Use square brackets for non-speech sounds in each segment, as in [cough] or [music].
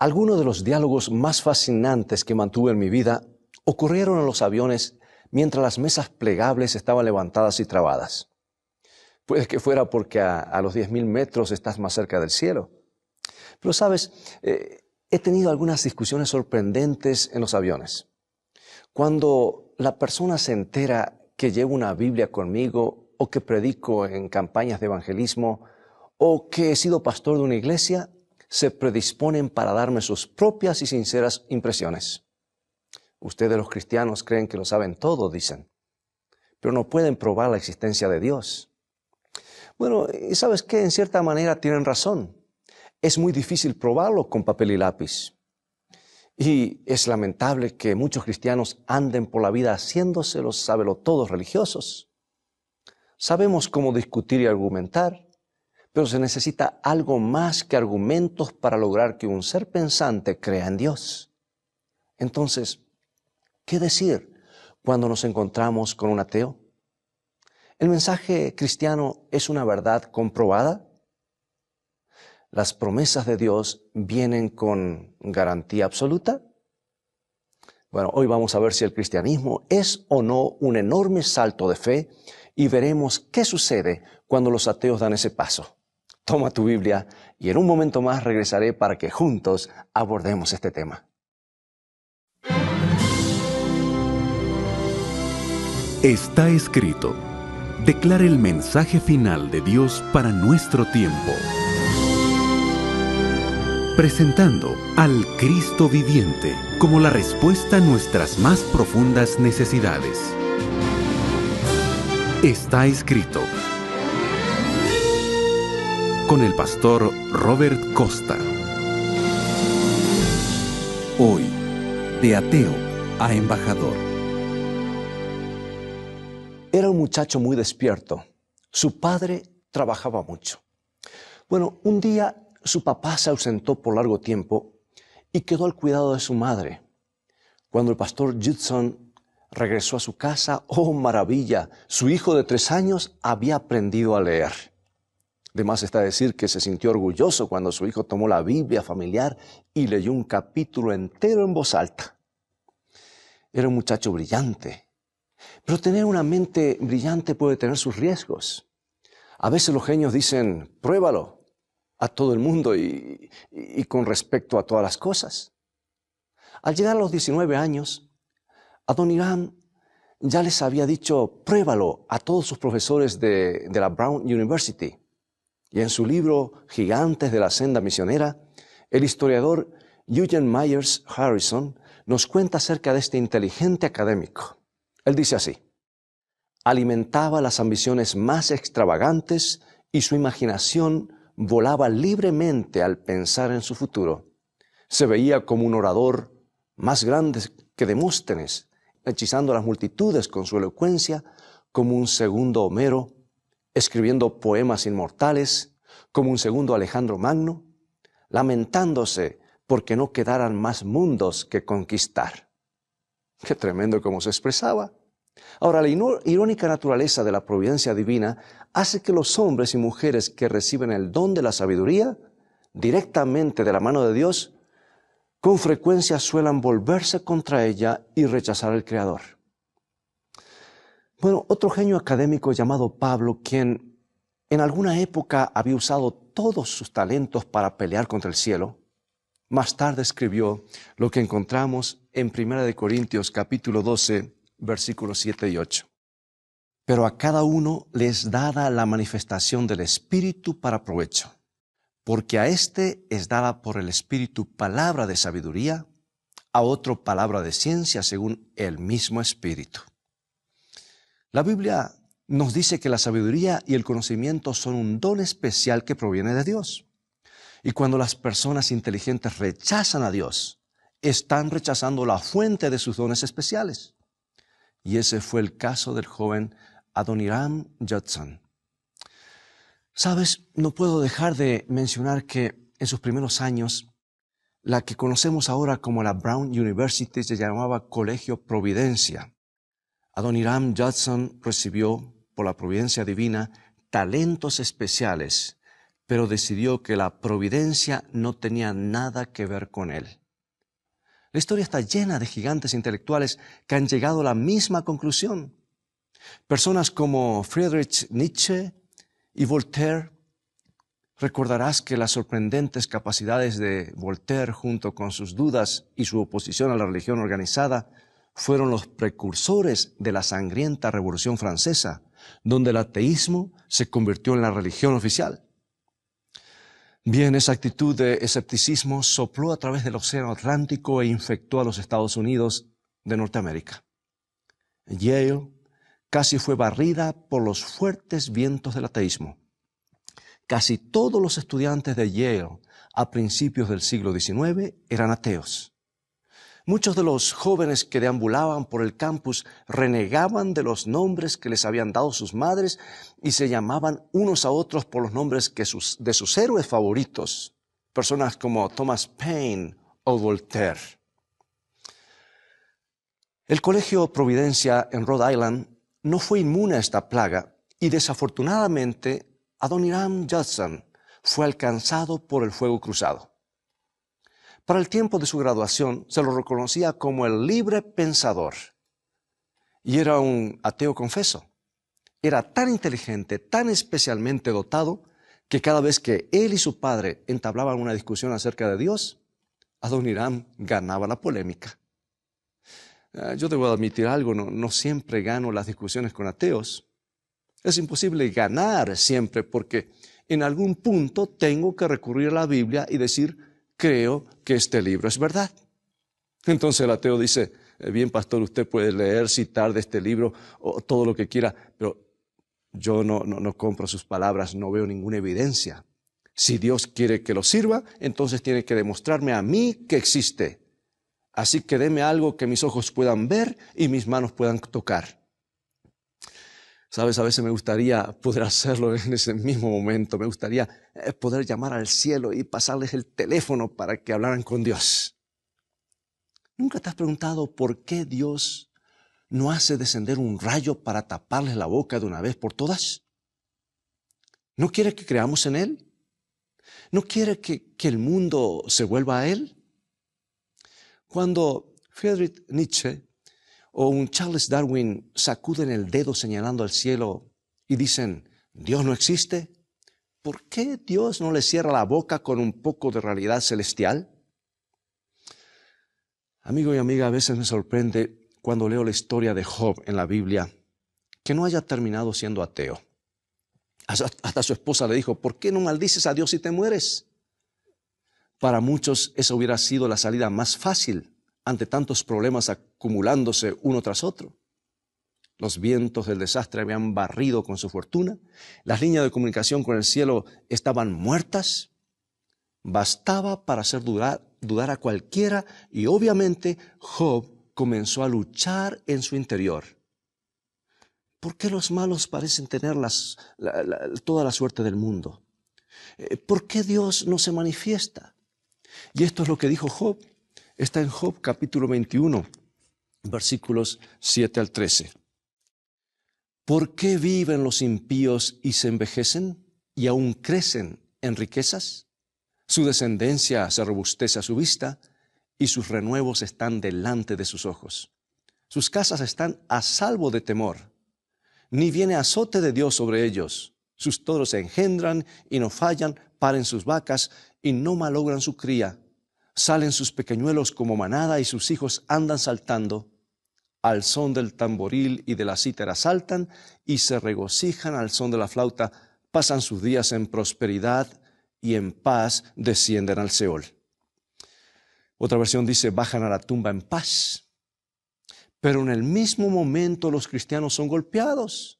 Algunos de los diálogos más fascinantes que mantuve en mi vida ocurrieron en los aviones mientras las mesas plegables estaban levantadas y trabadas. Puede que fuera porque a, los 10.000 metros estás más cerca del cielo. Pero sabes, eh, he tenido algunas discusiones sorprendentes en los aviones. Cuando la persona se entera que llevo una Biblia conmigo o que predico en campañas de evangelismo o que he sido pastor de una iglesia, se predisponen para darme sus propias y sinceras impresiones. Ustedes los cristianos creen que lo saben todo, dicen, pero no pueden probar la existencia de Dios. Bueno, y sabes qué, en cierta manera tienen razón. Es muy difícil probarlo con papel y lápiz. Y es lamentable que muchos cristianos anden por la vida haciéndoselos, los sábelo todos religiosos. Sabemos cómo discutir y argumentar, pero se necesita algo más que argumentos para lograr que un ser pensante crea en Dios. Entonces, ¿qué decir cuando nos encontramos con un ateo? ¿El mensaje cristiano es una verdad comprobada? ¿Las promesas de Dios vienen con garantía absoluta? Bueno, hoy vamos a ver si el cristianismo es o no un enorme salto de fe y veremos qué sucede cuando los ateos dan ese paso toma tu Biblia y en un momento más regresaré para que juntos abordemos este tema. Está escrito. Declara el mensaje final de Dios para nuestro tiempo. Presentando al Cristo viviente como la respuesta a nuestras más profundas necesidades. Está escrito con el pastor Robert Costa. Hoy, de ateo a embajador. Era un muchacho muy despierto. Su padre trabajaba mucho. Bueno, un día su papá se ausentó por largo tiempo y quedó al cuidado de su madre. Cuando el pastor Judson regresó a su casa, oh maravilla, su hijo de tres años había aprendido a leer. De más está decir que se sintió orgulloso cuando su hijo tomó la Biblia familiar y leyó un capítulo entero en voz alta. Era un muchacho brillante, pero tener una mente brillante puede tener sus riesgos. A veces los genios dicen, pruébalo a todo el mundo y, con respecto a todas las cosas. Al llegar a los 19 años, a Don Irán ya les había dicho, pruébalo a todos sus profesores de la Brown University. Y en su libro Gigantes de la Senda Misionera, el historiador Eugene Myers Harrison nos cuenta acerca de este inteligente académico. Él dice así, alimentaba las ambiciones más extravagantes y su imaginación volaba libremente al pensar en su futuro. Se veía como un orador más grande que Demóstenes, hechizando a las multitudes con su elocuencia, como un segundo Homero escribiendo poemas inmortales, como un segundo Alejandro Magno, lamentándose porque no quedaran más mundos que conquistar. Qué tremendo como se expresaba. Ahora, la irónica naturaleza de la providencia divina hace que los hombres y mujeres que reciben el don de la sabiduría, directamente de la mano de Dios, con frecuencia suelan volverse contra ella y rechazar al Creador. Bueno, otro genio académico llamado Pablo, quien en alguna época había usado todos sus talentos para pelear contra el cielo, más tarde escribió lo que encontramos en 1 Corintios capítulo 12, versículos 7 y 8. Pero a cada uno les dada la manifestación del Espíritu para provecho, porque a éste es dada por el Espíritu palabra de sabiduría, a otro palabra de ciencia según el mismo Espíritu la Biblia nos dice que la sabiduría y el conocimiento son un don especial que proviene de Dios. Y cuando las personas inteligentes rechazan a Dios, están rechazando la fuente de sus dones especiales. Y ese fue el caso del joven Adoniram Judson. Sabes, no puedo dejar de mencionar que en sus primeros años, la que conocemos ahora como la Brown University se llamaba Colegio Providencia. Adoniram Judson recibió, por la providencia divina, talentos especiales, pero decidió que la providencia no tenía nada que ver con él. La historia está llena de gigantes intelectuales que han llegado a la misma conclusión. Personas como Friedrich Nietzsche y Voltaire. Recordarás que las sorprendentes capacidades de Voltaire, junto con sus dudas y su oposición a la religión organizada, fueron los precursores de la sangrienta Revolución Francesa, donde el ateísmo se convirtió en la religión oficial. Bien, esa actitud de escepticismo sopló a través del Océano Atlántico e infectó a los Estados Unidos de Norteamérica. Yale casi fue barrida por los fuertes vientos del ateísmo. Casi todos los estudiantes de Yale a principios del siglo XIX eran ateos. Muchos de los jóvenes que deambulaban por el campus renegaban de los nombres que les habían dado sus madres y se llamaban unos a otros por los nombres de sus héroes favoritos, personas como Thomas Paine o Voltaire. El Colegio Providencia en Rhode Island no fue inmune a esta plaga y desafortunadamente Adoniram Judson fue alcanzado por el fuego cruzado. Para el tiempo de su graduación se lo reconocía como el libre pensador. Y era un ateo confeso. Era tan inteligente, tan especialmente dotado, que cada vez que él y su padre entablaban una discusión acerca de Dios, Adoniram ganaba la polémica. Ah, yo debo admitir algo, no, no siempre gano las discusiones con ateos. Es imposible ganar siempre porque en algún punto tengo que recurrir a la Biblia y decir, creo que este libro es verdad. Entonces el ateo dice, eh, bien pastor, usted puede leer, citar de este libro o todo lo que quiera, pero yo no, no, no compro sus palabras, no veo ninguna evidencia. Si Dios quiere que lo sirva, entonces tiene que demostrarme a mí que existe. Así que deme algo que mis ojos puedan ver y mis manos puedan tocar. Sabes, a veces me gustaría poder hacerlo [laughs] en ese mismo momento. Me gustaría eh, poder llamar al cielo y pasarles el teléfono para que hablaran con Dios. ¿Nunca te has preguntado por qué Dios no hace descender un rayo para taparles la boca de una vez por todas? ¿No quiere que creamos en Él? ¿No quiere que, el mundo se vuelva a Él? Cuando Friedrich Nietzsche o un Charles Darwin sacuden el dedo señalando al cielo y dicen, Dios no existe, ¿por qué Dios no le cierra la boca con un poco de realidad celestial? Amigo y amiga, a veces me sorprende cuando leo la historia de Job en la Biblia, que no haya terminado siendo ateo. Hasta su esposa le dijo, ¿por qué no maldices a Dios si te mueres? Para muchos esa hubiera sido la salida más fácil ante tantos problemas acumulándose uno tras otro. Los vientos del desastre habían barrido con su fortuna, las líneas de comunicación con el cielo estaban muertas. Bastaba para hacer dudar, a cualquiera y obviamente Job comenzó a luchar en su interior. ¿Por qué los malos parecen tener toda la suerte del mundo? Eh, ¿Por qué Dios no se manifiesta? Y esto es lo que dijo Job está en Job capítulo 21, versículos 7 al 13. ¿Por qué viven los impíos y se envejecen y aún crecen en riquezas? Su descendencia se robustece a su vista y sus renuevos están delante de sus ojos. Sus casas están a salvo de temor, ni viene azote de Dios sobre ellos. Sus toros se engendran y no fallan, paren sus vacas y no malogran su cría. Salen sus pequeñuelos como manada y sus hijos andan saltando. Al son del tamboril y de la cítara saltan y se regocijan al son de la flauta. Pasan sus días en prosperidad y en paz descienden al Seol. Otra versión dice, bajan a la tumba en paz. Pero en el mismo momento los cristianos son golpeados,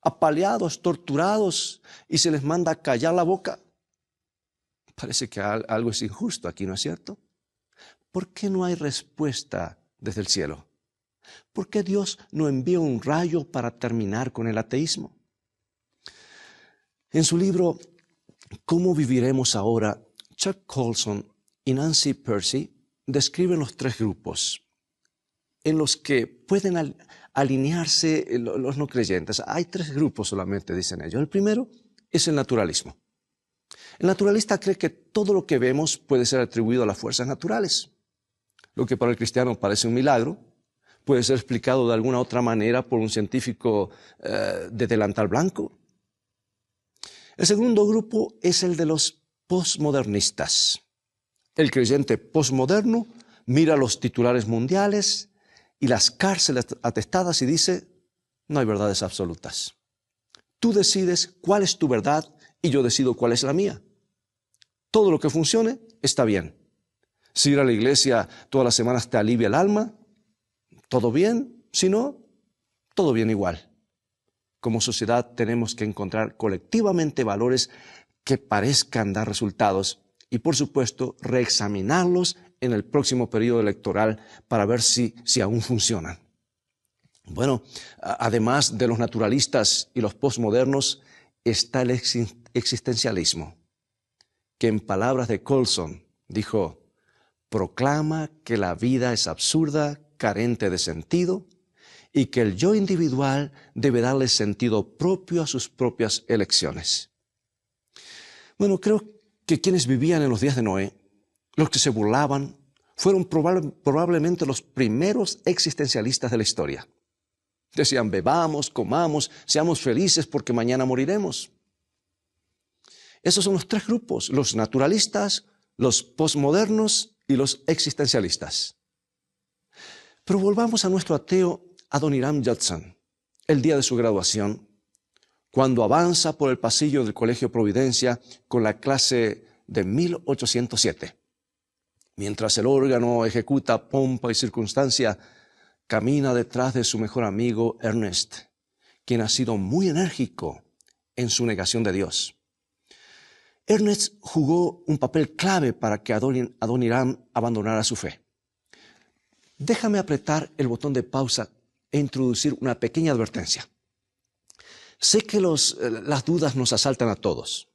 apaleados, torturados y se les manda callar la boca. Parece que algo es injusto aquí, ¿no es cierto? ¿Por qué no hay respuesta desde el cielo? ¿Por qué Dios no envía un rayo para terminar con el ateísmo? En su libro ¿Cómo viviremos ahora? Chuck Colson y Nancy Percy describen los tres grupos en los que pueden alinearse los no creyentes. Hay tres grupos solamente, dicen ellos. El primero es el naturalismo. El naturalista cree que todo lo que vemos puede ser atribuido a las fuerzas naturales. Lo que para el cristiano parece un milagro puede ser explicado de alguna otra manera por un científico eh, de delantal blanco. El segundo grupo es el de los posmodernistas. El creyente posmoderno mira los titulares mundiales y las cárceles atestadas y dice, no hay verdades absolutas. Tú decides cuál es tu verdad y yo decido cuál es la mía. Todo lo que funcione está bien. Si ir a la iglesia todas las semanas te alivia el alma, todo bien. Si no, todo bien igual. Como sociedad tenemos que encontrar colectivamente valores que parezcan dar resultados y, por supuesto, reexaminarlos en el próximo periodo electoral para ver si, si aún funcionan. Bueno, además de los naturalistas y los postmodernos, está el, existencialismo, que en palabras de Colson dijo, proclama que la vida es absurda, carente de sentido, y que el yo individual debe darle sentido propio a sus propias elecciones. Bueno, creo que quienes vivían en los días de Noé, los que se burlaban, fueron probablemente los primeros existencialistas de la historia. Decían, bebamos, comamos, seamos felices porque mañana moriremos. Esos son los tres grupos, los naturalistas, los posmodernos y los existencialistas. Pero volvamos a nuestro ateo Adoniram Judson, el día de su graduación, cuando avanza por el pasillo del Colegio Providencia con la clase de 1807. Mientras el órgano ejecuta pompa y circunstancia, camina detrás de su mejor amigo Ernest, quien ha sido muy enérgico en su negación de Dios. Ernest jugó un papel clave para que Adoniram abandonara su fe. Déjame apretar el botón de pausa e introducir una pequeña advertencia. Sé que los, eh, las dudas nos asaltan a todos.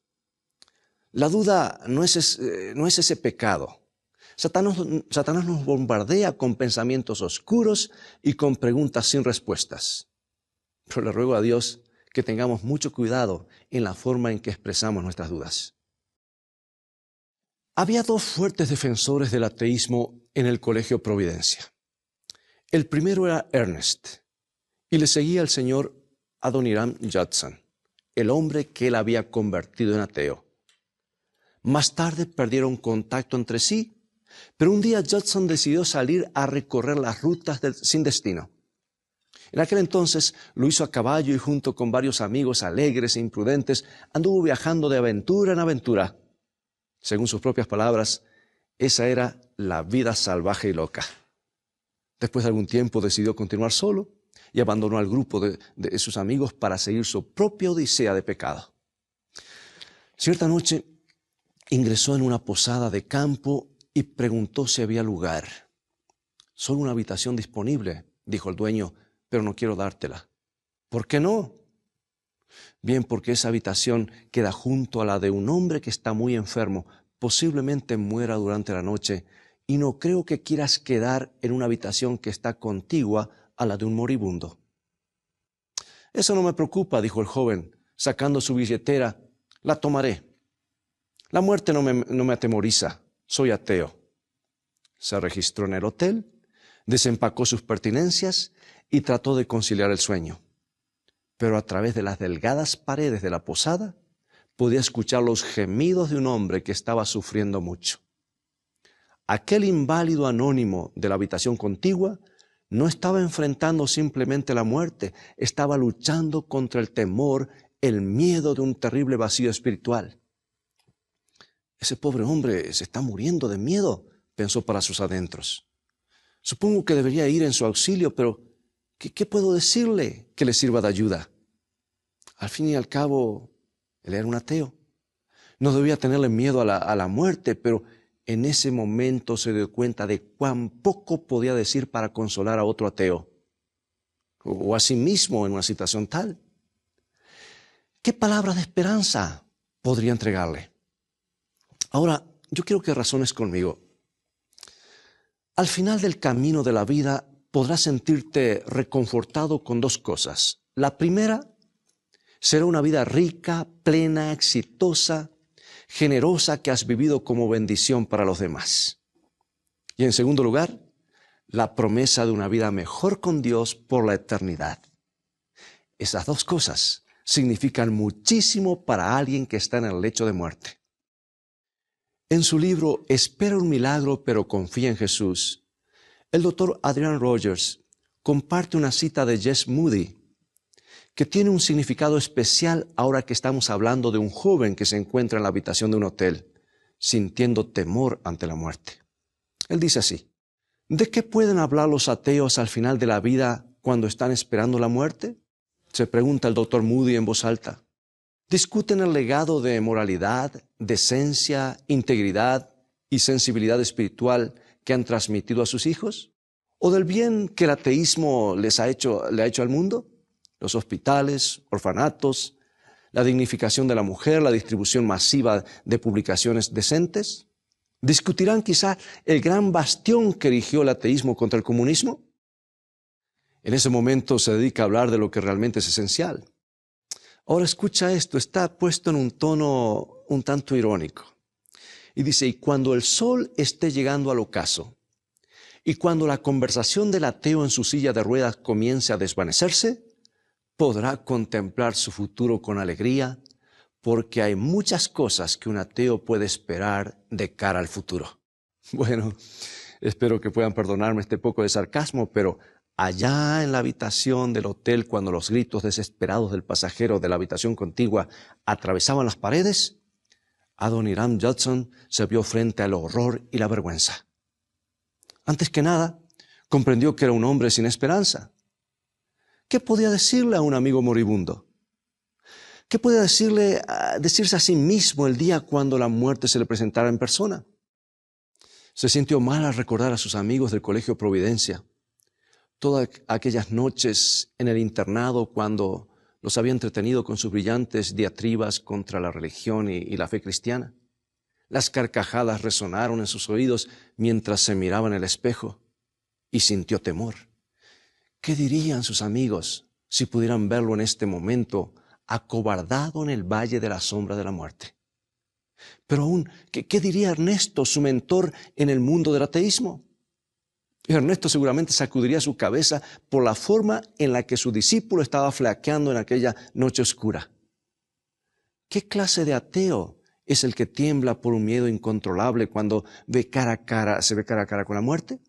La duda no es, eh, ese, pecado. Satanás nos bombardea con pensamientos oscuros y con preguntas sin respuestas. Pero le ruego a Dios que tengamos mucho cuidado en la forma en que expresamos nuestras dudas. Había dos fuertes defensores del ateísmo en el Colegio Providencia. El primero era Ernest, y le seguía el señor Adoniram Judson, el hombre que él había convertido en ateo. Más tarde perdieron contacto entre sí, pero un día Judson decidió salir a recorrer las rutas sin destino. En aquel entonces lo hizo a caballo y junto con varios amigos alegres e imprudentes anduvo viajando de aventura en aventura según sus propias palabras, esa era la vida salvaje y loca. Después de algún tiempo decidió continuar solo y abandonó al grupo de, sus amigos para seguir su propia odisea de pecado. Cierta noche ingresó en una posada de campo y preguntó si había lugar. Solo una habitación disponible, dijo el dueño, pero no quiero dártela. ¿Por qué no? Bien, porque esa habitación queda junto a la de un hombre que está muy enfermo, posiblemente muera durante la noche, y no creo que quieras quedar en una habitación que está contigua a la de un moribundo. Eso no me preocupa, dijo el joven, sacando su billetera, la tomaré. La muerte no me, no me atemoriza, soy ateo. Se registró en el hotel, desempacó sus pertinencias y trató de conciliar el sueño pero a través de las delgadas paredes de la posada podía escuchar los gemidos de un hombre que estaba sufriendo mucho. Aquel inválido anónimo de la habitación contigua no estaba enfrentando simplemente la muerte, estaba luchando contra el temor, el miedo de un terrible vacío espiritual. Ese pobre hombre se está muriendo de miedo, pensó para sus adentros. Supongo que debería ir en su auxilio, pero ¿Qué, puedo decirle que le sirva de ayuda? Al fin y al cabo, él era un ateo. No debía tenerle miedo a la, muerte, pero en ese momento se dio cuenta de cuán poco podía decir para consolar a otro ateo, o, o a sí mismo en una situación tal. ¿Qué palabra de esperanza podría entregarle? Ahora, yo quiero que razones conmigo. Al final del camino de la vida podrás sentirte reconfortado con dos cosas. La primera será una vida rica, plena, exitosa, generosa que has vivido como bendición para los demás. Y en segundo lugar, la promesa de una vida mejor con Dios por la eternidad. Esas dos cosas significan muchísimo para alguien que está en el lecho de muerte. En su libro Espera un milagro pero confía en Jesús, el doctor Adrian Rogers comparte una cita de Jess Moody que tiene un significado especial ahora que estamos hablando de un joven que se encuentra en la habitación de un hotel sintiendo temor ante la muerte. Él dice así, ¿de qué pueden hablar los ateos al final de la vida cuando están esperando la muerte? Se pregunta el doctor Moody en voz alta. Discuten el legado de moralidad, decencia, integridad y sensibilidad espiritual que han transmitido a sus hijos? ¿O del bien que el ateísmo les ha hecho, le ha hecho al mundo? Los hospitales, orfanatos, la dignificación de la mujer, la distribución masiva de publicaciones decentes? ¿Discutirán quizá el gran bastión que erigió el ateísmo contra el comunismo? En ese momento se dedica a hablar de lo que realmente es esencial. Ahora escucha esto, está puesto en un tono un tanto irónico. Y dice, y cuando el sol esté llegando al ocaso, y cuando la conversación del ateo en su silla de ruedas comience a desvanecerse, podrá contemplar su futuro con alegría, porque hay muchas cosas que un ateo puede esperar de cara al futuro. [laughs] Bueno, espero que puedan perdonarme este poco de sarcasmo, pero allá en la habitación del hotel, cuando los gritos desesperados del pasajero de la habitación contigua atravesaban las paredes, Adoniram Judson se vio frente al horror y la vergüenza. Antes que nada, comprendió que era un hombre sin esperanza. ¿Qué podía decirle a un amigo moribundo? ¿Qué podía decirle, ah, decirse a sí mismo el día cuando la muerte se le presentara en persona? Se sintió mal al recordar a sus amigos del Colegio Providencia, todas aquellas noches en el internado cuando los había entretenido con sus brillantes diatribas contra la religión y, la fe cristiana. Las carcajadas resonaron en sus oídos mientras se miraba en el espejo y sintió temor. ¿Qué dirían sus amigos si pudieran verlo en este momento acobardado en el valle de la sombra de la muerte? Pero aún, qué diría Ernesto, su mentor, en el mundo del ateísmo? Ernesto seguramente sacudiría su cabeza por la forma en la que su discípulo estaba flaqueando en aquella noche oscura. ¿Qué clase de ateo es el que tiembla por un miedo incontrolable cuando ve cara a cara, se ve cara a cara con la muerte?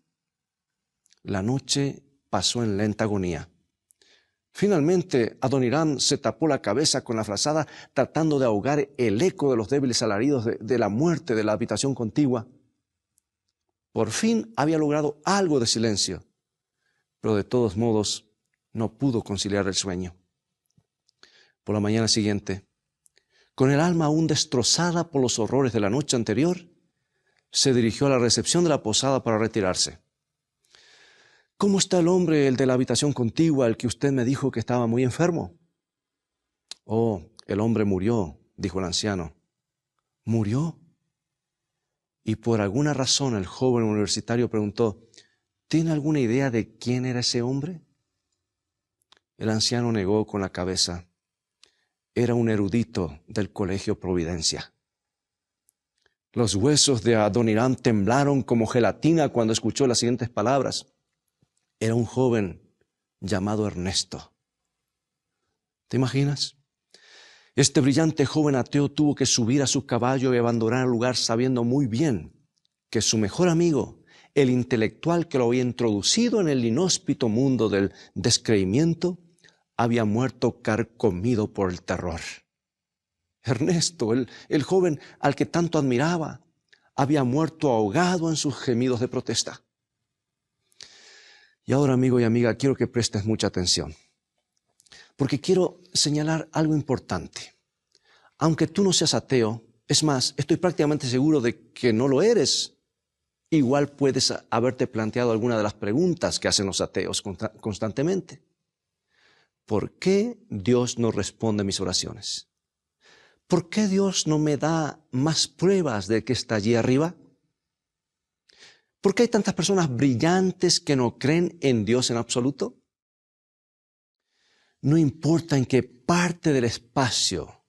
La noche pasó en lenta agonía. Finalmente, Adonirán se tapó la cabeza con la frazada, tratando de ahogar el eco de los débiles alaridos de la muerte de la habitación contigua. Por fin había logrado algo de silencio, pero de todos modos no pudo conciliar el sueño. Por la mañana siguiente, con el alma aún destrozada por los horrores de la noche anterior, se dirigió a la recepción de la posada para retirarse. ¿Cómo está el hombre, el de la habitación contigua, el que usted me dijo que estaba muy enfermo? Oh, el hombre murió, dijo el anciano. ¿Murió? Y por alguna razón el joven universitario preguntó, ¿tiene alguna idea de quién era ese hombre? El anciano negó con la cabeza. Era un erudito del Colegio Providencia. Los huesos de Adonirán temblaron como gelatina cuando escuchó las siguientes palabras. Era un joven llamado Ernesto. ¿Te imaginas? Este brillante joven ateo tuvo que subir a su caballo y abandonar el lugar sabiendo muy bien que su mejor amigo, el intelectual que lo había introducido en el inhóspito mundo del descreimiento, había muerto carcomido por el terror. Ernesto, el, el joven al que tanto admiraba, había muerto ahogado en sus gemidos de protesta. Y ahora, amigo y amiga, quiero que prestes mucha atención porque quiero señalar algo importante. Aunque tú no seas ateo, es más, estoy prácticamente seguro de que no lo eres, igual puedes haberte planteado alguna de las preguntas que hacen los ateos constantemente. ¿Por qué Dios no responde a mis oraciones? ¿Por qué Dios no me da más pruebas de que está allí arriba? ¿Por qué hay tantas personas brillantes que no creen en Dios en absoluto? No importa en qué parte del espacio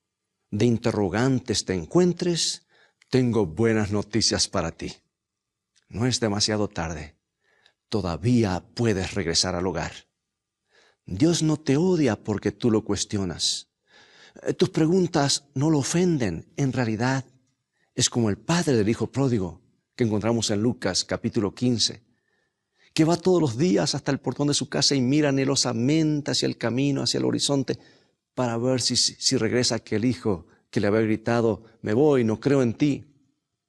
de interrogantes te encuentres, tengo buenas noticias para ti. No es demasiado tarde. Todavía puedes regresar al hogar. Dios no te odia porque tú lo cuestionas. Eh, tus preguntas no lo ofenden. En realidad, es como el padre del hijo pródigo que encontramos en Lucas capítulo 15 que va todos los días hasta el portón de su casa y mira anhelosamente hacia el camino, hacia el horizonte, para ver si, regresa aquel hijo que le había gritado, me voy, no creo en ti,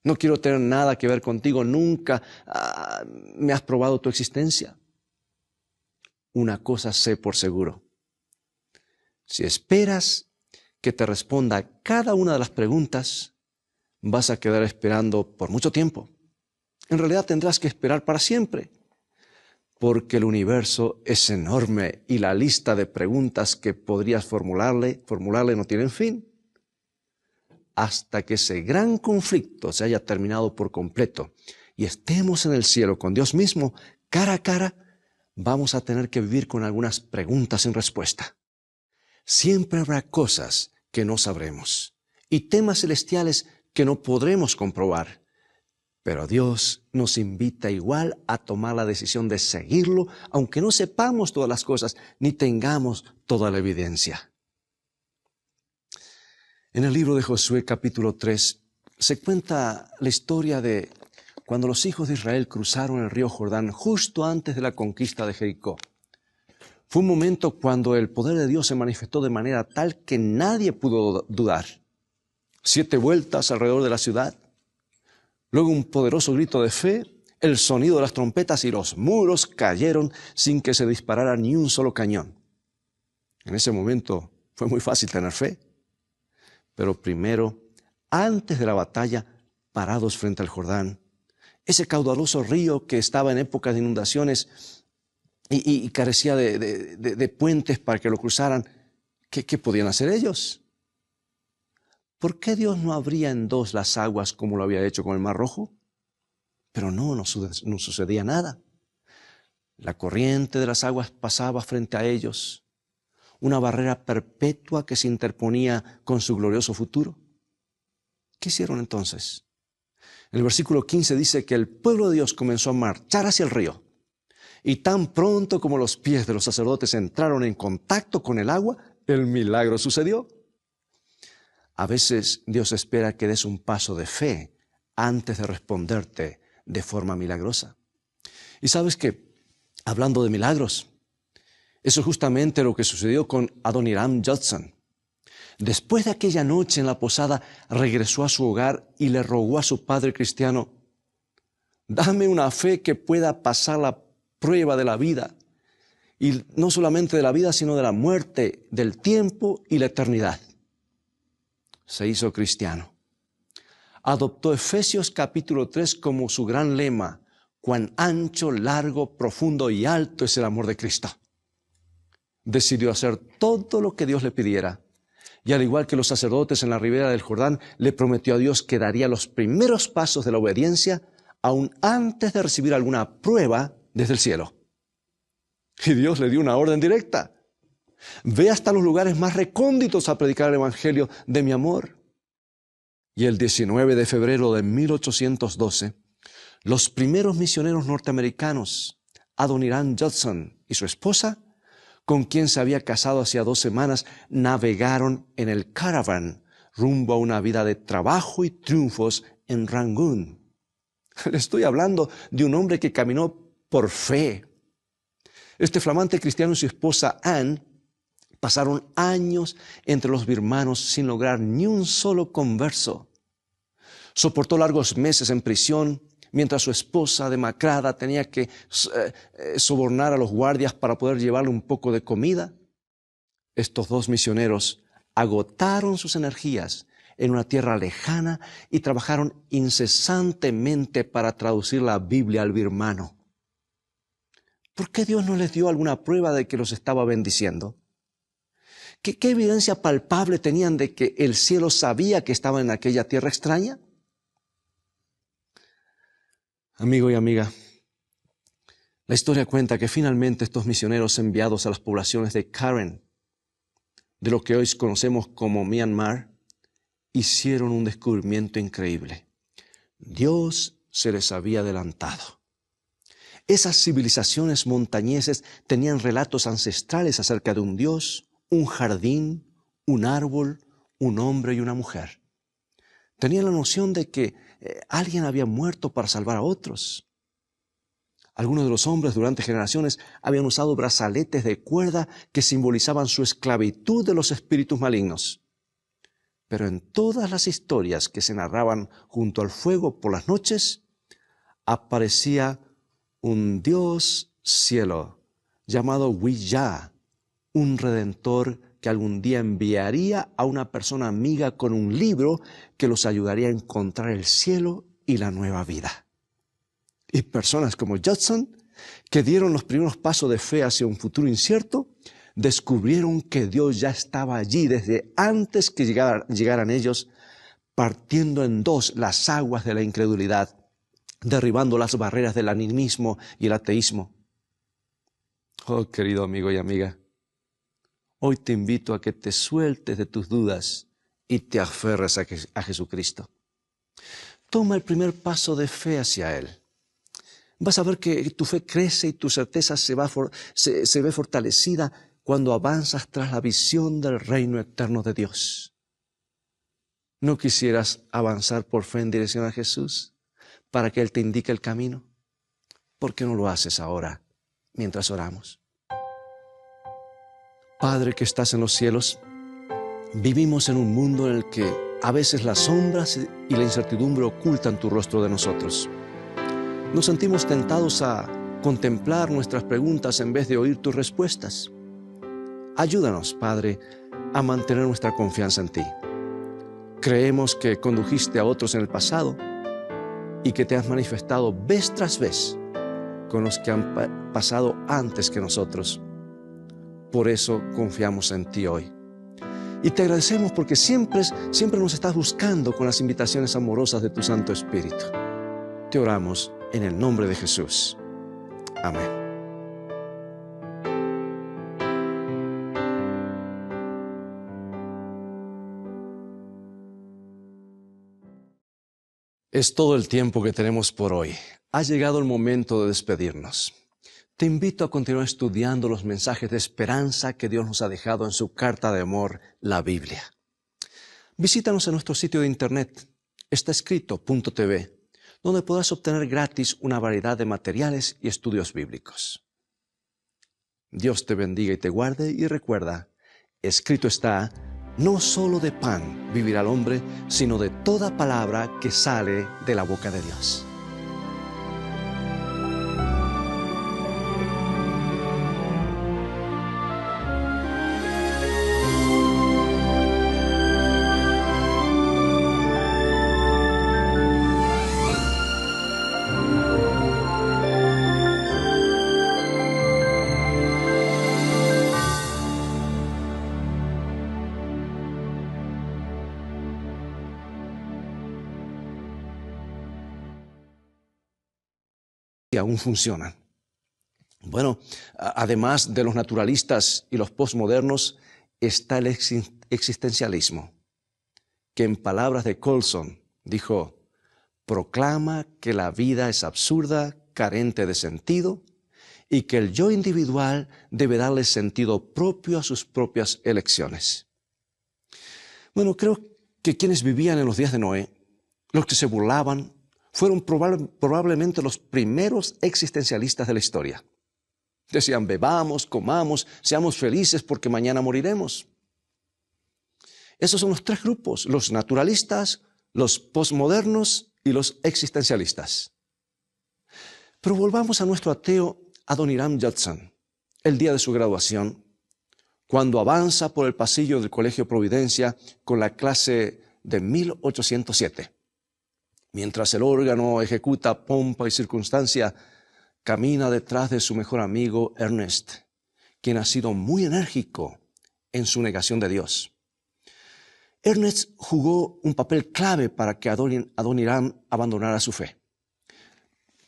no quiero tener nada que ver contigo, nunca ah, me has probado tu existencia. Una cosa sé por seguro. Si esperas que te responda cada una de las preguntas, vas a quedar esperando por mucho tiempo. En realidad tendrás que esperar para siempre porque el universo es enorme y la lista de preguntas que podrías formularle, formularle no tiene fin. Hasta que ese gran conflicto se haya terminado por completo y estemos en el cielo con Dios mismo, cara a cara, vamos a tener que vivir con algunas preguntas sin respuesta. Siempre habrá cosas que no sabremos y temas celestiales que no podremos comprobar pero Dios nos invita igual a tomar la decisión de seguirlo, aunque no sepamos todas las cosas ni tengamos toda la evidencia. En el libro de Josué capítulo 3 se cuenta la historia de cuando los hijos de Israel cruzaron el río Jordán justo antes de la conquista de Jericó. Fue un momento cuando el poder de Dios se manifestó de manera tal que nadie pudo dudar. Siete vueltas alrededor de la ciudad Luego un poderoso grito de fe, el sonido de las trompetas y los muros cayeron sin que se disparara ni un solo cañón. En ese momento fue muy fácil tener fe. Pero primero, antes de la batalla, parados frente al Jordán, ese caudaloso río que estaba en épocas de inundaciones y, carecía de, puentes para que lo cruzaran, ¿qué podían hacer ellos? ¿Por qué Dios no abría en dos las aguas como lo había hecho con el Mar Rojo? Pero no, no, sucedía nada. La corriente de las aguas pasaba frente a ellos, una barrera perpetua que se interponía con su glorioso futuro. ¿Qué hicieron entonces? El versículo 15 dice que el pueblo de Dios comenzó a marchar hacia el río. Y tan pronto como los pies de los sacerdotes entraron en contacto con el agua, el milagro sucedió. A veces Dios espera que des un paso de fe antes de responderte de forma milagrosa. Y sabes que, hablando de milagros, eso es justamente lo que sucedió con Adoniram Judson. Después de aquella noche en la posada, regresó a su hogar y le rogó a su padre cristiano, dame una fe que pueda pasar la prueba de la vida, y no solamente de la vida, sino de la muerte, del tiempo y la eternidad se hizo cristiano. Adoptó Efesios capítulo 3 como su gran lema, cuán ancho, largo, profundo y alto es el amor de Cristo. Decidió hacer todo lo que Dios le pidiera. Y al igual que los sacerdotes en la ribera del Jordán, le prometió a Dios que daría los primeros pasos de la obediencia aún antes de recibir alguna prueba desde el cielo. Y Dios le dio una orden directa. Ve hasta los lugares más recónditos a predicar el Evangelio de mi amor. Y el 19 de febrero de 1812, los primeros misioneros norteamericanos, Adoniran Judson y su esposa, con quien se había casado hacía dos semanas, navegaron en el caravan rumbo a una vida de trabajo y triunfos en Rangoon. [laughs] Le estoy hablando de un hombre que caminó por fe. Este flamante cristiano y su esposa Anne Pasaron años entre los birmanos sin lograr ni un solo converso. Soportó largos meses en prisión mientras su esposa demacrada tenía que eh, sobornar a los guardias para poder llevarle un poco de comida. Estos dos misioneros agotaron sus energías en una tierra lejana y trabajaron incesantemente para traducir la Biblia al birmano. ¿Por qué Dios no les dio alguna prueba de que los estaba bendiciendo? ¿Qué, evidencia palpable tenían de que el cielo sabía que estaba en aquella tierra extraña? Amigo y amiga, la historia cuenta que finalmente estos misioneros enviados a las poblaciones de Karen, de lo que hoy conocemos como Myanmar, hicieron un descubrimiento increíble. Dios se les había adelantado. Esas civilizaciones montañeses tenían relatos ancestrales acerca de un Dios un jardín, un árbol, un hombre y una mujer. Tenía la noción de que eh, alguien había muerto para salvar a otros. Algunos de los hombres durante generaciones habían usado brazaletes de cuerda que simbolizaban su esclavitud de los espíritus malignos. Pero en todas las historias que se narraban junto al fuego por las noches, aparecía un dios cielo llamado Wiyah, un redentor que algún día enviaría a una persona amiga con un libro que los ayudaría a encontrar el cielo y la nueva vida. Y personas como Judson, que dieron los primeros pasos de fe hacia un futuro incierto, descubrieron que Dios ya estaba allí desde antes que llegaran ellos, partiendo en dos las aguas de la incredulidad, derribando las barreras del animismo y el ateísmo. Oh, querido amigo y amiga, Hoy te invito a que te sueltes de tus dudas y te aferres a, Jesucristo. Toma el primer paso de fe hacia Él vas a ver que tu fe crece y tu certeza se, va se, ve fortalecida cuando avanzas tras la visión del reino eterno de Dios. ¿No quisieras avanzar por fe en dirección a Jesús para que Él te indique el camino? ¿Por qué no lo haces ahora mientras oramos? Padre que estás en los cielos, vivimos en un mundo en el que a veces las sombras y la incertidumbre ocultan tu rostro de nosotros. Nos sentimos tentados a contemplar nuestras preguntas en vez de oír tus respuestas. Ayúdanos, Padre, a mantener nuestra confianza en ti. Creemos que condujiste a otros en el pasado y que te has manifestado vez tras vez con los que han pasado antes que nosotros. Por eso confiamos en ti hoy. Y te agradecemos porque siempre, siempre nos estás buscando con las invitaciones amorosas de tu Santo Espíritu. Te oramos en el nombre de Jesús. Amén. Es todo el tiempo que tenemos por hoy. Ha llegado el momento de despedirnos. Te invito a continuar estudiando los mensajes de esperanza que Dios nos ha dejado en su carta de amor, la Biblia. Visítanos en nuestro sitio de internet, está donde podrás obtener gratis una variedad de materiales y estudios bíblicos. Dios te bendiga y te guarde y recuerda, escrito está, no solo de pan vivirá el hombre, sino de toda palabra que sale de la boca de Dios. aún funcionan. Bueno, además de los naturalistas y los postmodernos, está el existencialismo, que en palabras de Colson dijo, proclama que la vida es absurda, carente de sentido, y que el yo individual debe darle sentido propio a sus propias elecciones. Bueno, creo que quienes vivían en los días de Noé, los que se burlaban fueron probablemente los primeros existencialistas de la historia. Decían, bebamos, comamos, seamos felices porque mañana moriremos. Esos son los tres grupos, los naturalistas, los posmodernos y los existencialistas. Pero volvamos a nuestro ateo Adoniram Judson, el día de su graduación, cuando avanza por el pasillo del Colegio Providencia con la clase de 1807. Mientras el órgano ejecuta pompa y circunstancia, camina detrás de su mejor amigo Ernest, quien ha sido muy enérgico en su negación de Dios. Ernest jugó un papel clave para que Adoniram abandonara su fe.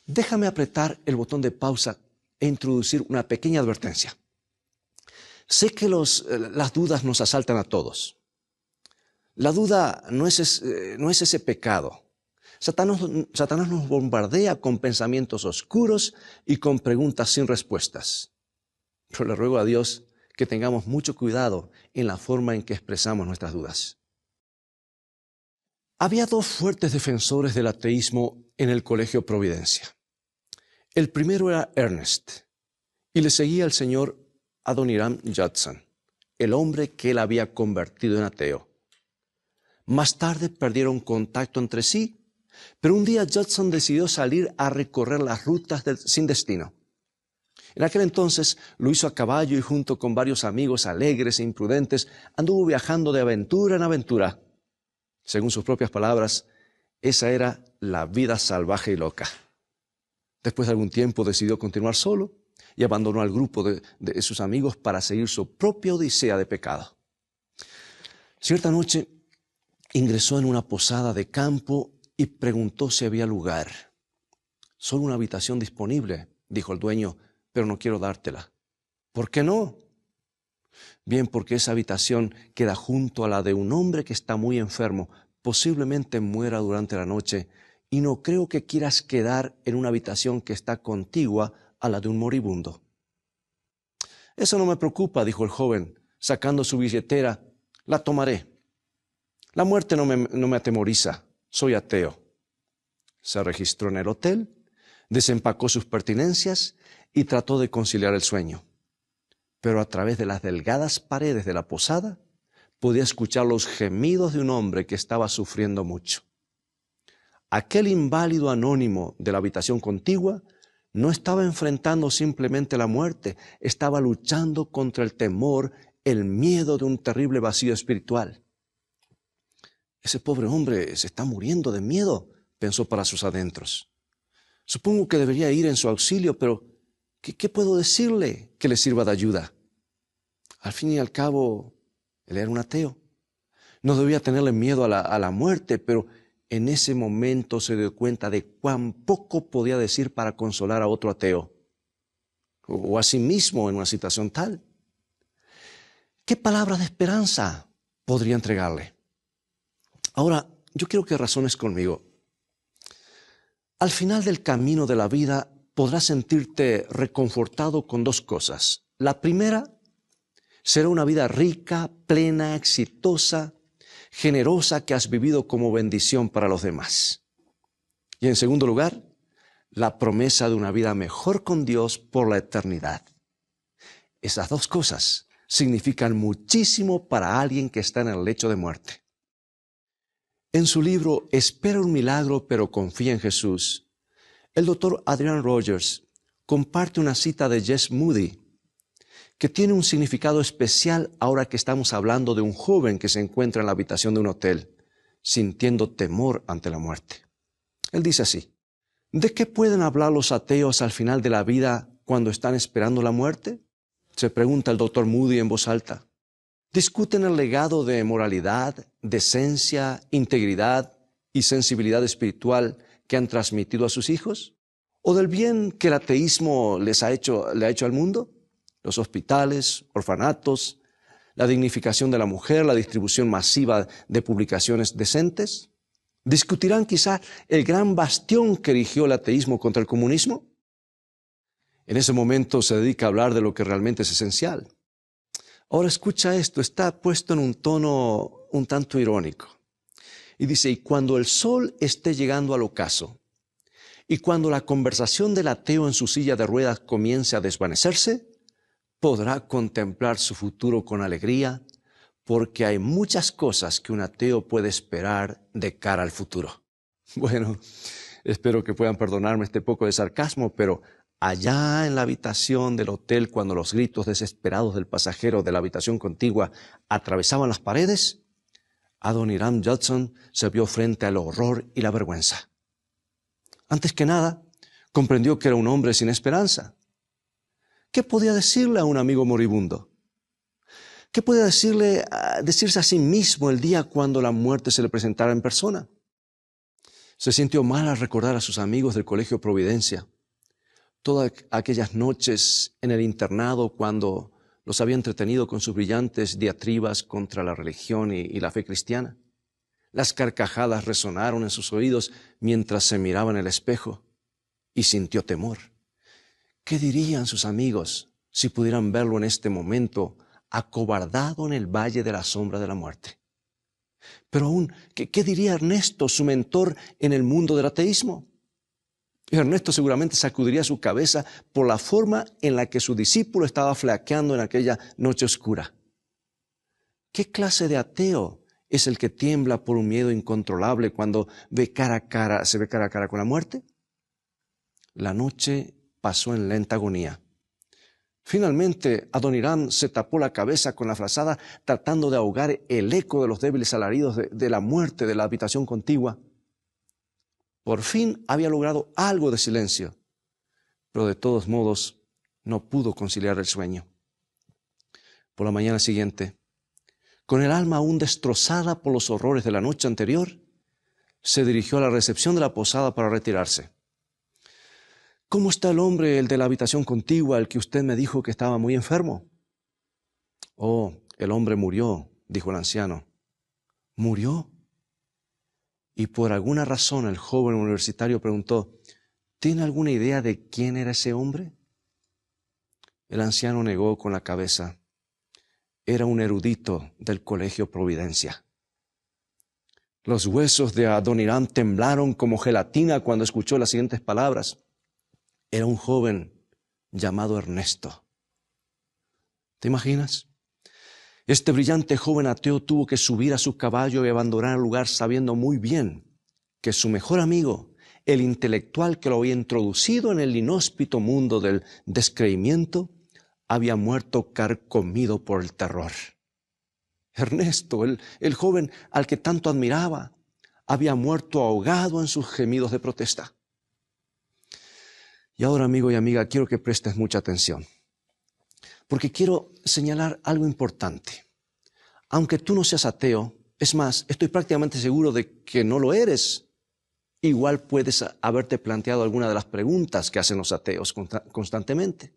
Déjame apretar el botón de pausa e introducir una pequeña advertencia. Sé que eh, las dudas nos asaltan a todos. La duda no es, eh, no es ese pecado Satanás, nos bombardea con pensamientos oscuros y con preguntas sin respuestas. Pero le ruego a Dios que tengamos mucho cuidado en la forma en que expresamos nuestras dudas. Había dos fuertes defensores del ateísmo en el Colegio Providencia. El primero era Ernest y le seguía el señor Adoniram Judson, el hombre que él había convertido en ateo. Más tarde perdieron contacto entre sí pero un día Judson decidió salir a recorrer las rutas sin destino. En aquel entonces lo hizo a caballo y junto con varios amigos alegres e imprudentes anduvo viajando de aventura en aventura. Según sus propias palabras, esa era la vida salvaje y loca. Después de algún tiempo decidió continuar solo y abandonó al grupo de, de sus amigos para seguir su propia odisea de pecado. Cierta noche ingresó en una posada de campo y preguntó si había lugar. Solo una habitación disponible, dijo el dueño, pero no quiero dártela. ¿Por qué no? Bien, porque esa habitación queda junto a la de un hombre que está muy enfermo, posiblemente muera durante la noche, y no creo que quieras quedar en una habitación que está contigua a la de un moribundo. Eso no me preocupa, dijo el joven, sacando su billetera. La tomaré. La muerte no me, no me atemoriza soy ateo. Se registró en el hotel, desempacó sus pertinencias y trató de conciliar el sueño. Pero a través de las delgadas paredes de la posada podía escuchar los gemidos de un hombre que estaba sufriendo mucho. Aquel inválido anónimo de la habitación contigua no estaba enfrentando simplemente la muerte, estaba luchando contra el temor, el miedo de un terrible vacío espiritual. Ese pobre hombre se está muriendo de miedo, pensó para sus adentros. Supongo que debería ir en su auxilio, pero ¿qué, puedo decirle que le sirva de ayuda? Al fin y al cabo, él era un ateo. No debía tenerle miedo a la, muerte, pero en ese momento se dio cuenta de cuán poco podía decir para consolar a otro ateo o, o a sí mismo en una situación tal. ¿Qué palabra de esperanza podría entregarle? Ahora, yo quiero que razones conmigo. Al final del camino de la vida podrás sentirte reconfortado con dos cosas. La primera será una vida rica, plena, exitosa, generosa que has vivido como bendición para los demás. Y en segundo lugar, la promesa de una vida mejor con Dios por la eternidad. Esas dos cosas significan muchísimo para alguien que está en el lecho de muerte. En su libro Espera un milagro pero confía en Jesús, el doctor Adrian Rogers comparte una cita de Jess Moody que tiene un significado especial ahora que estamos hablando de un joven que se encuentra en la habitación de un hotel, sintiendo temor ante la muerte. Él dice así, ¿de qué pueden hablar los ateos al final de la vida cuando están esperando la muerte? Se pregunta el doctor Moody en voz alta discuten el legado de moralidad, decencia, integridad y sensibilidad espiritual que han transmitido a sus hijos? ¿O del bien que el ateísmo les ha hecho, le ha hecho al mundo? Los hospitales, orfanatos, la dignificación de la mujer, la distribución masiva de publicaciones decentes? ¿Discutirán quizá el gran bastión que erigió el ateísmo contra el comunismo? En ese momento se dedica a hablar de lo que realmente es esencial, Ahora escucha esto, está puesto en un tono un tanto irónico. Y dice, y cuando el sol esté llegando al ocaso, y cuando la conversación del ateo en su silla de ruedas comience a desvanecerse, podrá contemplar su futuro con alegría, porque hay muchas cosas que un ateo puede esperar de cara al futuro. [laughs] Bueno, espero que puedan perdonarme este poco de sarcasmo, pero allá en la habitación del hotel cuando los gritos desesperados del pasajero de la habitación contigua atravesaban las paredes, Adoniram Judson se vio frente al horror y la vergüenza. Antes que nada, comprendió que era un hombre sin esperanza. ¿Qué podía decirle a un amigo moribundo? ¿Qué podía decirle, ah, decirse a sí mismo el día cuando la muerte se le presentara en persona? Se sintió mal al recordar a sus amigos del Colegio Providencia, todas aquellas noches en el internado cuando los había entretenido con sus brillantes diatribas contra la religión y, la fe cristiana. Las carcajadas resonaron en sus oídos mientras se miraba en el espejo y sintió temor. ¿Qué dirían sus amigos si pudieran verlo en este momento acobardado en el valle de la sombra de la muerte? Pero aún, qué diría Ernesto, su mentor, en el mundo del ateísmo? Ernesto seguramente sacudiría su cabeza por la forma en la que su discípulo estaba flaqueando en aquella noche oscura. ¿Qué clase de ateo es el que tiembla por un miedo incontrolable cuando ve cara a cara, se ve cara a cara con la muerte? La noche pasó en lenta agonía. Finalmente, Adonirán se tapó la cabeza con la frazada, tratando de ahogar el eco de los débiles alaridos de la muerte de la habitación contigua. Por fin había logrado algo de silencio, pero de todos modos no pudo conciliar el sueño. Por la mañana siguiente, con el alma aún destrozada por los horrores de la noche anterior, se dirigió a la recepción de la posada para retirarse. ¿Cómo está el hombre, el de la habitación contigua, el que usted me dijo que estaba muy enfermo? Oh, el hombre murió, dijo el anciano. ¿Murió? Y por alguna razón el joven universitario preguntó, ¿tiene alguna idea de quién era ese hombre? El anciano negó con la cabeza. Era un erudito del Colegio Providencia. Los huesos de Adonirán temblaron como gelatina cuando escuchó las siguientes palabras. Era un joven llamado Ernesto. ¿Te imaginas? Este brillante joven ateo tuvo que subir a su caballo y abandonar el lugar sabiendo muy bien que su mejor amigo, el intelectual que lo había introducido en el inhóspito mundo del descreimiento, había muerto carcomido por el terror. Ernesto, el, el joven al que tanto admiraba, había muerto ahogado en sus gemidos de protesta. Y ahora, amigo y amiga, quiero que prestes mucha atención porque quiero señalar algo importante. Aunque tú no seas ateo, es más, estoy prácticamente seguro de que no lo eres, igual puedes haberte planteado alguna de las preguntas que hacen los ateos constantemente.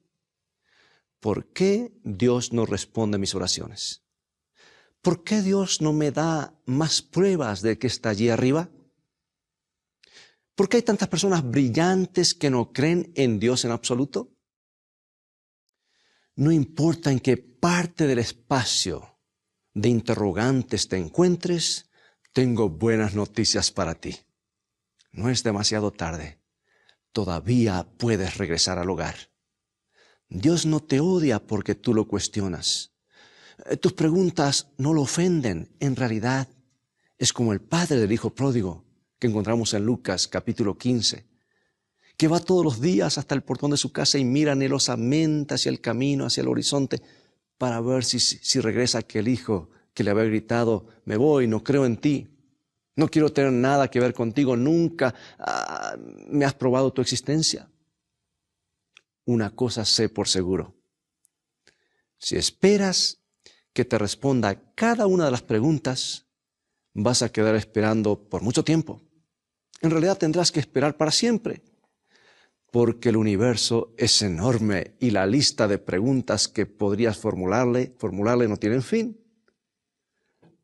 ¿Por qué Dios no responde a mis oraciones? ¿Por qué Dios no me da más pruebas de que está allí arriba? ¿Por qué hay tantas personas brillantes que no creen en Dios en absoluto? No importa en qué parte del espacio de interrogantes te encuentres, tengo buenas noticias para ti. No es demasiado tarde. Todavía puedes regresar al hogar. Dios no te odia porque tú lo cuestionas. Eh, tus preguntas no lo ofenden. En realidad, es como el padre del hijo pródigo que encontramos en Lucas capítulo 15 que va todos los días hasta el portón de su casa y mira anhelosamente hacia el camino, hacia el horizonte, para ver si, regresa aquel hijo que le había gritado, me voy, no creo en ti, no quiero tener nada que ver contigo, nunca ah, me has probado tu existencia. Una cosa sé por seguro. Si esperas que te responda cada una de las preguntas, vas a quedar esperando por mucho tiempo. En realidad tendrás que esperar para siempre porque el universo es enorme y la lista de preguntas que podrías formularle, formularle no tiene fin.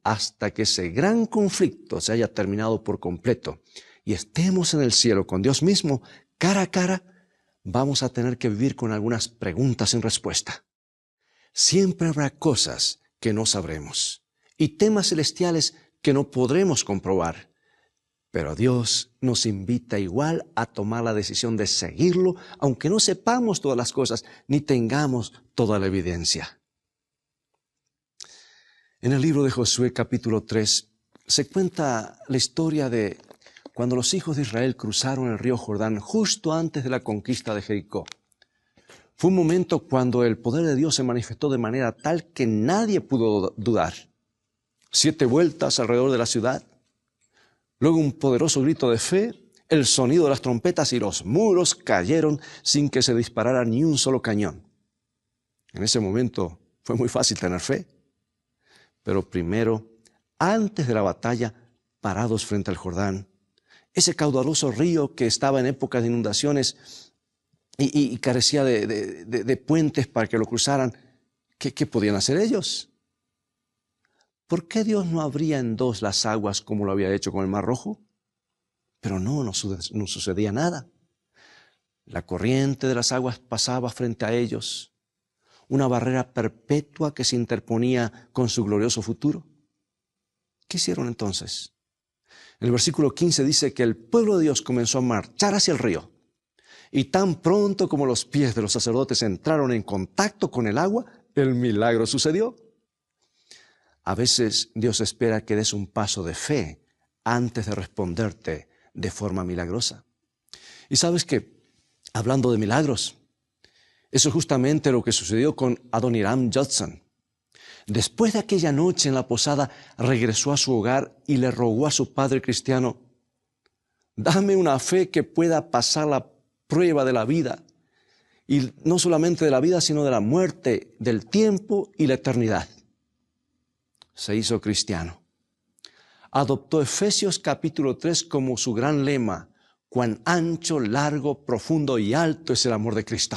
Hasta que ese gran conflicto se haya terminado por completo y estemos en el cielo con Dios mismo, cara a cara, vamos a tener que vivir con algunas preguntas sin respuesta. Siempre habrá cosas que no sabremos y temas celestiales que no podremos comprobar pero Dios nos invita igual a tomar la decisión de seguirlo, aunque no sepamos todas las cosas ni tengamos toda la evidencia. En el libro de Josué capítulo 3 se cuenta la historia de cuando los hijos de Israel cruzaron el río Jordán justo antes de la conquista de Jericó. Fue un momento cuando el poder de Dios se manifestó de manera tal que nadie pudo dudar. Siete vueltas alrededor de la ciudad, Luego un poderoso grito de fe, el sonido de las trompetas y los muros cayeron sin que se disparara ni un solo cañón. En ese momento fue muy fácil tener fe. Pero primero, antes de la batalla, parados frente al Jordán, ese caudaloso río que estaba en épocas de inundaciones y, carecía de, puentes para que lo cruzaran, qué podían hacer ellos? ¿Por qué Dios no abría en dos las aguas como lo había hecho con el Mar Rojo? Pero no, no, sucedía nada. La corriente de las aguas pasaba frente a ellos, una barrera perpetua que se interponía con su glorioso futuro. ¿Qué hicieron entonces? El versículo 15 dice que el pueblo de Dios comenzó a marchar hacia el río. Y tan pronto como los pies de los sacerdotes entraron en contacto con el agua, el milagro sucedió. A veces Dios espera que des un paso de fe antes de responderte de forma milagrosa. Y sabes que, hablando de milagros, eso es justamente lo que sucedió con Adoniram Judson. Después de aquella noche en la posada, regresó a su hogar y le rogó a su padre cristiano, dame una fe que pueda pasar la prueba de la vida, y no solamente de la vida, sino de la muerte, del tiempo y la eternidad se hizo cristiano. Adoptó Efesios capítulo 3 como su gran lema, cuán ancho, largo, profundo y alto es el amor de Cristo.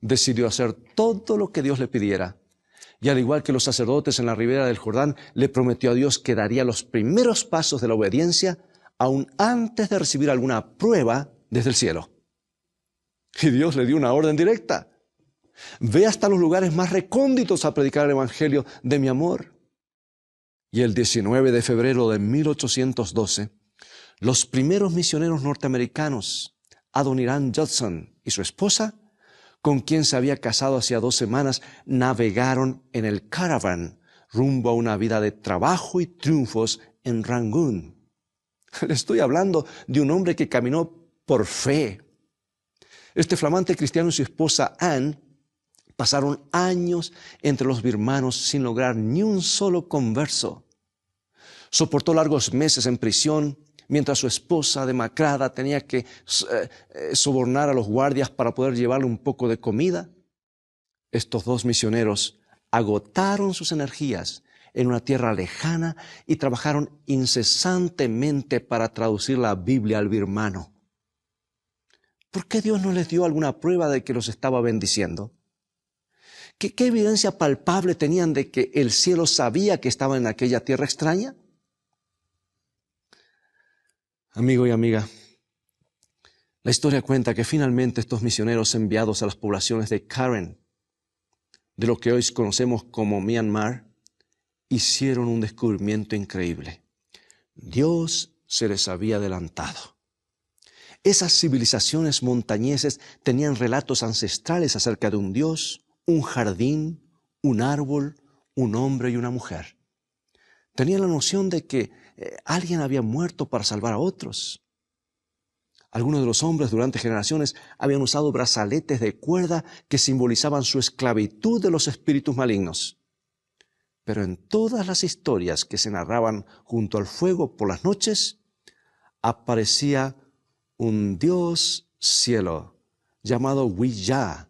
Decidió hacer todo lo que Dios le pidiera. Y al igual que los sacerdotes en la ribera del Jordán, le prometió a Dios que daría los primeros pasos de la obediencia aún antes de recibir alguna prueba desde el cielo. Y Dios le dio una orden directa. Ve hasta los lugares más recónditos a predicar el Evangelio de mi amor. Y el 19 de febrero de 1812, los primeros misioneros norteamericanos, Adoniran Judson y su esposa, con quien se había casado hacía dos semanas, navegaron en el caravan rumbo a una vida de trabajo y triunfos en Rangún. [laughs] Le estoy hablando de un hombre que caminó por fe. Este flamante cristiano y su esposa Anne Pasaron años entre los birmanos sin lograr ni un solo converso. Soportó largos meses en prisión mientras su esposa demacrada tenía que eh, eh, sobornar a los guardias para poder llevarle un poco de comida. Estos dos misioneros agotaron sus energías en una tierra lejana y trabajaron incesantemente para traducir la Biblia al birmano. ¿Por qué Dios no les dio alguna prueba de que los estaba bendiciendo? ¿Qué, evidencia palpable tenían de que el cielo sabía que estaba en aquella tierra extraña? Amigo y amiga, la historia cuenta que finalmente estos misioneros enviados a las poblaciones de Karen, de lo que hoy conocemos como Myanmar, hicieron un descubrimiento increíble. Dios se les había adelantado. Esas civilizaciones montañeses tenían relatos ancestrales acerca de un Dios un jardín, un árbol, un hombre y una mujer. Tenía la noción de que eh, alguien había muerto para salvar a otros. Algunos de los hombres durante generaciones habían usado brazaletes de cuerda que simbolizaban su esclavitud de los espíritus malignos. Pero en todas las historias que se narraban junto al fuego por las noches, aparecía un dios cielo llamado Wiyah,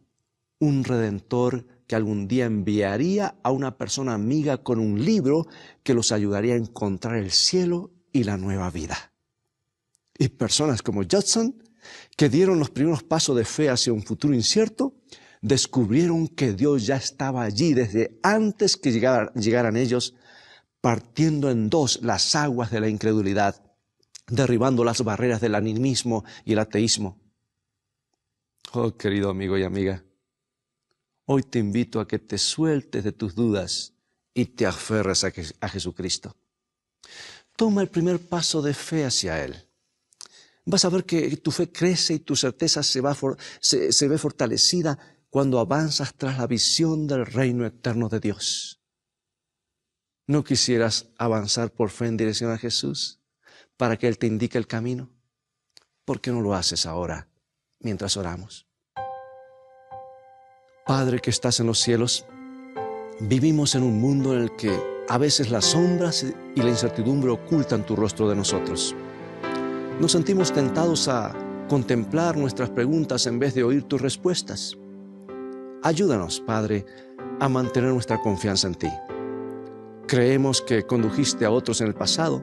un redentor que algún día enviaría a una persona amiga con un libro que los ayudaría a encontrar el cielo y la nueva vida. Y personas como Judson, que dieron los primeros pasos de fe hacia un futuro incierto, descubrieron que Dios ya estaba allí desde antes que llegaran ellos, partiendo en dos las aguas de la incredulidad, derribando las barreras del animismo y el ateísmo. Oh, querido amigo y amiga, Hoy te invito a que te sueltes de tus dudas y te aferres a, Jesucristo. Toma el primer paso de fe hacia Él. Vas a ver que tu fe crece y tu certeza se, se, se ve fortalecida cuando avanzas tras la visión del reino eterno de Dios. ¿No quisieras avanzar por fe en dirección a Jesús para que Él te indique el camino? ¿Por qué no lo haces ahora mientras oramos? Padre que estás en los cielos, vivimos en un mundo en el que a veces las sombras y la incertidumbre ocultan tu rostro de nosotros. Nos sentimos tentados a contemplar nuestras preguntas en vez de oír tus respuestas. Ayúdanos, Padre, a mantener nuestra confianza en ti. Creemos que condujiste a otros en el pasado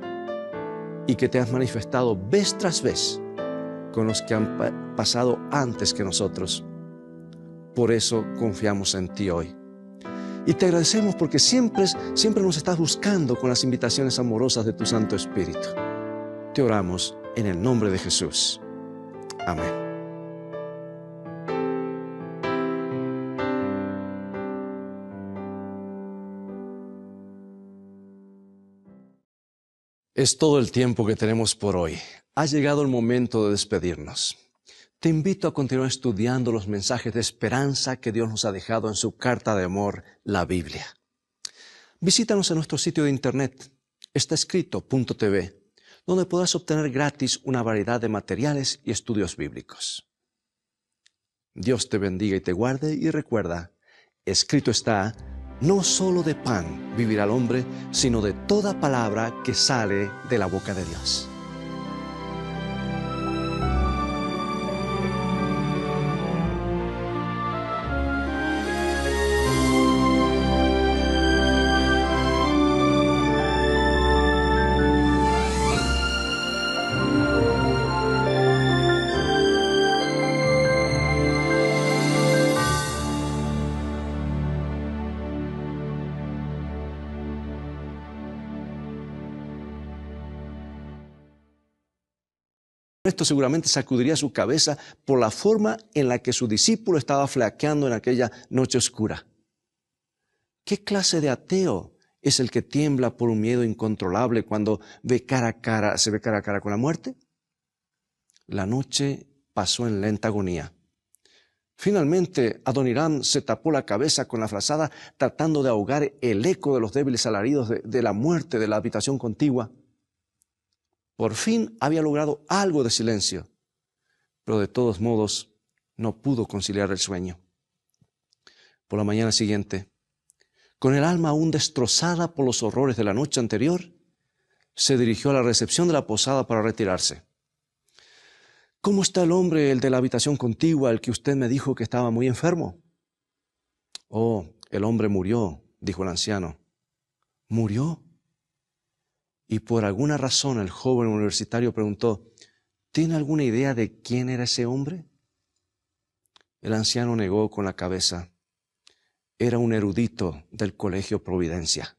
y que te has manifestado vez tras vez con los que han pasado antes que nosotros. Por eso confiamos en ti hoy. Y te agradecemos porque siempre, siempre nos estás buscando con las invitaciones amorosas de tu Santo Espíritu. Te oramos en el nombre de Jesús. Amén. Es todo el tiempo que tenemos por hoy. Ha llegado el momento de despedirnos. Te invito a continuar estudiando los mensajes de esperanza que Dios nos ha dejado en su carta de amor, la Biblia. Visítanos en nuestro sitio de internet, está donde podrás obtener gratis una variedad de materiales y estudios bíblicos. Dios te bendiga y te guarde y recuerda, escrito está, no solo de pan vivirá el hombre, sino de toda palabra que sale de la boca de Dios. seguramente sacudiría su cabeza por la forma en la que su discípulo estaba flaqueando en aquella noche oscura. ¿Qué clase de ateo es el que tiembla por un miedo incontrolable cuando ve cara a cara, se ve cara a cara con la muerte? La noche pasó en lenta agonía. Finalmente, adonirán se tapó la cabeza con la frazada, tratando de ahogar el eco de los débiles alaridos de la muerte de la habitación contigua. Por fin había logrado algo de silencio, pero de todos modos no pudo conciliar el sueño. Por la mañana siguiente, con el alma aún destrozada por los horrores de la noche anterior, se dirigió a la recepción de la posada para retirarse. ¿Cómo está el hombre, el de la habitación contigua, el que usted me dijo que estaba muy enfermo? Oh, el hombre murió, dijo el anciano. ¿Murió? Y por alguna razón el joven universitario preguntó, ¿tiene alguna idea de quién era ese hombre? El anciano negó con la cabeza. Era un erudito del Colegio Providencia.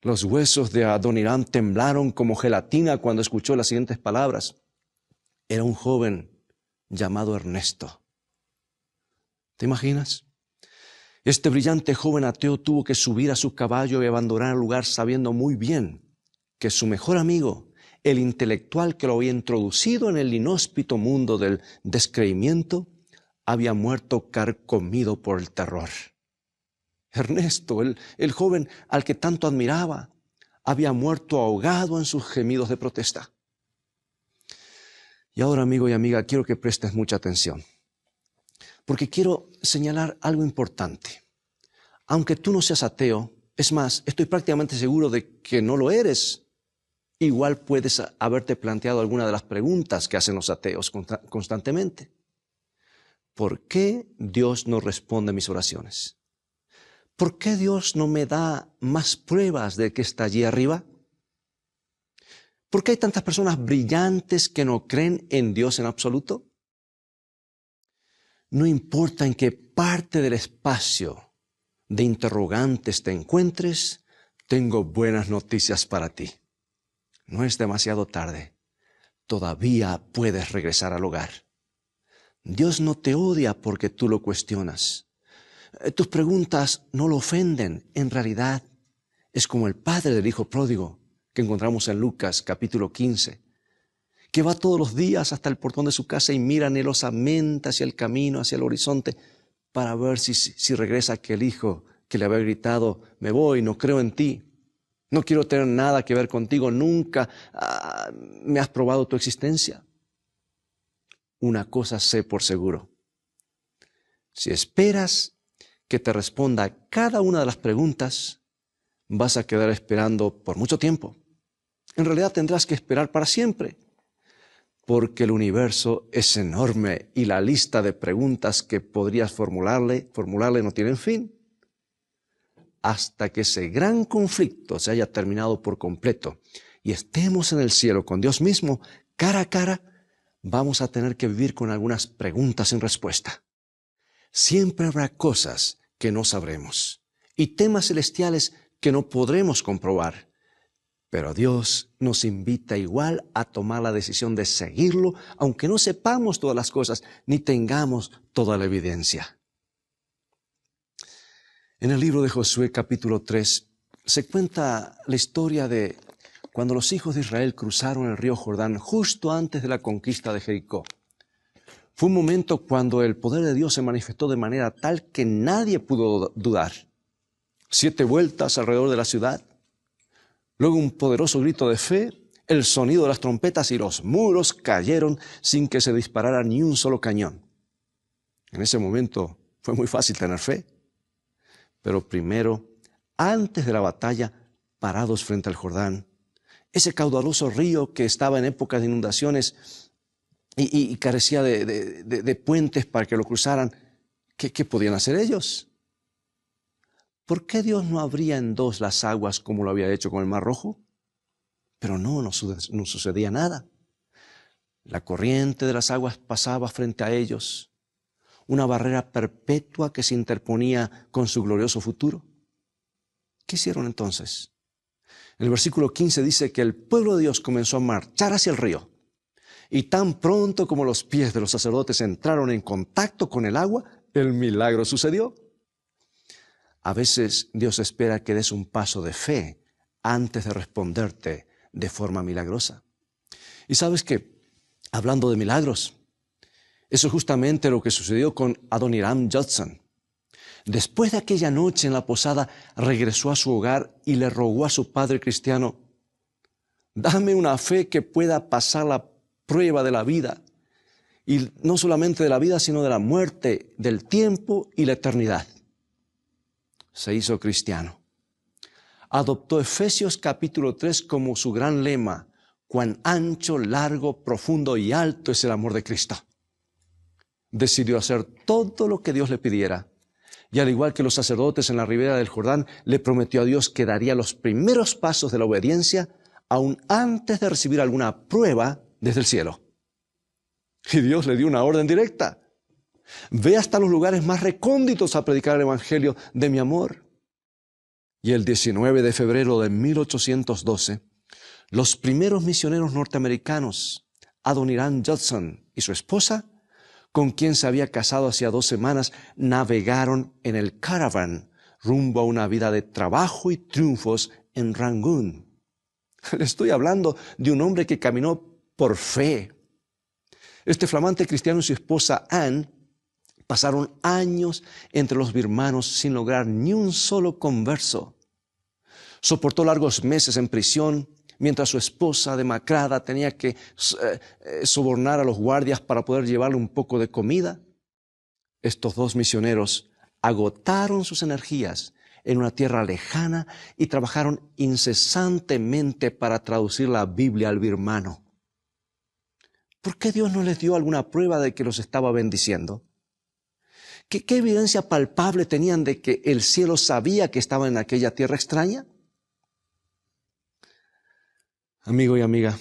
Los huesos de Adonirán temblaron como gelatina cuando escuchó las siguientes palabras. Era un joven llamado Ernesto. ¿Te imaginas? Este brillante joven ateo tuvo que subir a su caballo y abandonar el lugar sabiendo muy bien que su mejor amigo, el intelectual que lo había introducido en el inhóspito mundo del descreimiento, había muerto carcomido por el terror. Ernesto, el, el joven al que tanto admiraba, había muerto ahogado en sus gemidos de protesta. Y ahora, amigo y amiga, quiero que prestes mucha atención porque quiero señalar algo importante. Aunque tú no seas ateo, es más, estoy prácticamente seguro de que no lo eres, igual puedes haberte planteado alguna de las preguntas que hacen los ateos constantemente. ¿Por qué Dios no responde a mis oraciones? ¿Por qué Dios no me da más pruebas de que está allí arriba? ¿Por qué hay tantas personas brillantes que no creen en Dios en absoluto? No importa en qué parte del espacio de interrogantes te encuentres, tengo buenas noticias para ti. No es demasiado tarde. Todavía puedes regresar al hogar. Dios no te odia porque tú lo cuestionas. Eh, tus preguntas no lo ofenden. En realidad, es como el padre del hijo pródigo que encontramos en Lucas capítulo 15 que va todos los días hasta el portón de su casa y mira anhelosamente hacia el camino, hacia el horizonte, para ver si, regresa aquel hijo que le había gritado, me voy, no creo en ti, no quiero tener nada que ver contigo, nunca ah, me has probado tu existencia. Una cosa sé por seguro. Si esperas que te responda cada una de las preguntas, vas a quedar esperando por mucho tiempo. En realidad tendrás que esperar para siempre porque el universo es enorme y la lista de preguntas que podrías formularle, formularle no tienen fin. Hasta que ese gran conflicto se haya terminado por completo y estemos en el cielo con Dios mismo, cara a cara, vamos a tener que vivir con algunas preguntas sin respuesta. Siempre habrá cosas que no sabremos y temas celestiales que no podremos comprobar pero Dios nos invita igual a tomar la decisión de seguirlo, aunque no sepamos todas las cosas ni tengamos toda la evidencia. En el libro de Josué capítulo 3 se cuenta la historia de cuando los hijos de Israel cruzaron el río Jordán justo antes de la conquista de Jericó. Fue un momento cuando el poder de Dios se manifestó de manera tal que nadie pudo dudar. Siete vueltas alrededor de la ciudad, Luego un poderoso grito de fe, el sonido de las trompetas y los muros cayeron sin que se disparara ni un solo cañón. En ese momento fue muy fácil tener fe. Pero primero, antes de la batalla, parados frente al Jordán, ese caudaloso río que estaba en épocas de inundaciones y, carecía de, puentes para que lo cruzaran, qué podían hacer ellos? ¿Por qué Dios no abría en dos las aguas como lo había hecho con el Mar Rojo? Pero no, no, sucedía nada. La corriente de las aguas pasaba frente a ellos, una barrera perpetua que se interponía con su glorioso futuro. ¿Qué hicieron entonces? El versículo 15 dice que el pueblo de Dios comenzó a marchar hacia el río. Y tan pronto como los pies de los sacerdotes entraron en contacto con el agua, el milagro sucedió. A veces Dios espera que des un paso de fe antes de responderte de forma milagrosa. Y sabes que, hablando de milagros, eso es justamente lo que sucedió con Adoniram Judson. Después de aquella noche en la posada, regresó a su hogar y le rogó a su padre cristiano, dame una fe que pueda pasar la prueba de la vida, y no solamente de la vida, sino de la muerte, del tiempo y la eternidad se hizo cristiano. Adoptó Efesios capítulo 3 como su gran lema, cuán ancho, largo, profundo y alto es el amor de Cristo. Decidió hacer todo lo que Dios le pidiera. Y al igual que los sacerdotes en la ribera del Jordán, le prometió a Dios que daría los primeros pasos de la obediencia aún antes de recibir alguna prueba desde el cielo. Y Dios le dio una orden directa. Ve hasta los lugares más recónditos a predicar el Evangelio de mi amor. Y el 19 de febrero de 1812, los primeros misioneros norteamericanos, Adoniran Judson y su esposa, con quien se había casado hacía dos semanas, navegaron en el caravan rumbo a una vida de trabajo y triunfos en Rangún. [laughs] Le estoy hablando de un hombre que caminó por fe. Este flamante cristiano y su esposa Anne Pasaron años entre los birmanos sin lograr ni un solo converso. Soportó largos meses en prisión mientras su esposa demacrada tenía que eh, eh, sobornar a los guardias para poder llevarle un poco de comida. Estos dos misioneros agotaron sus energías en una tierra lejana y trabajaron incesantemente para traducir la Biblia al birmano. ¿Por qué Dios no les dio alguna prueba de que los estaba bendiciendo? ¿Qué, evidencia palpable tenían de que el cielo sabía que estaba en aquella tierra extraña? Amigo y amiga,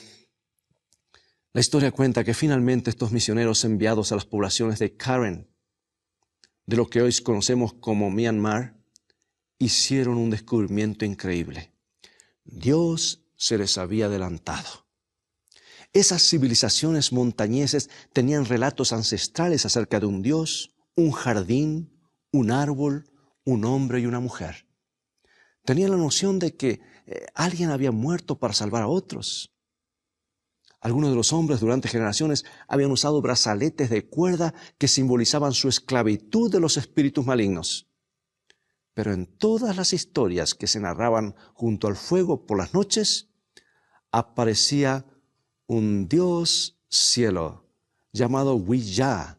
la historia cuenta que finalmente estos misioneros enviados a las poblaciones de Karen, de lo que hoy conocemos como Myanmar, hicieron un descubrimiento increíble. Dios se les había adelantado. Esas civilizaciones montañeses tenían relatos ancestrales acerca de un Dios un jardín, un árbol, un hombre y una mujer. Tenía la noción de que eh, alguien había muerto para salvar a otros. Algunos de los hombres durante generaciones habían usado brazaletes de cuerda que simbolizaban su esclavitud de los espíritus malignos. Pero en todas las historias que se narraban junto al fuego por las noches, aparecía un dios cielo llamado Wiyah,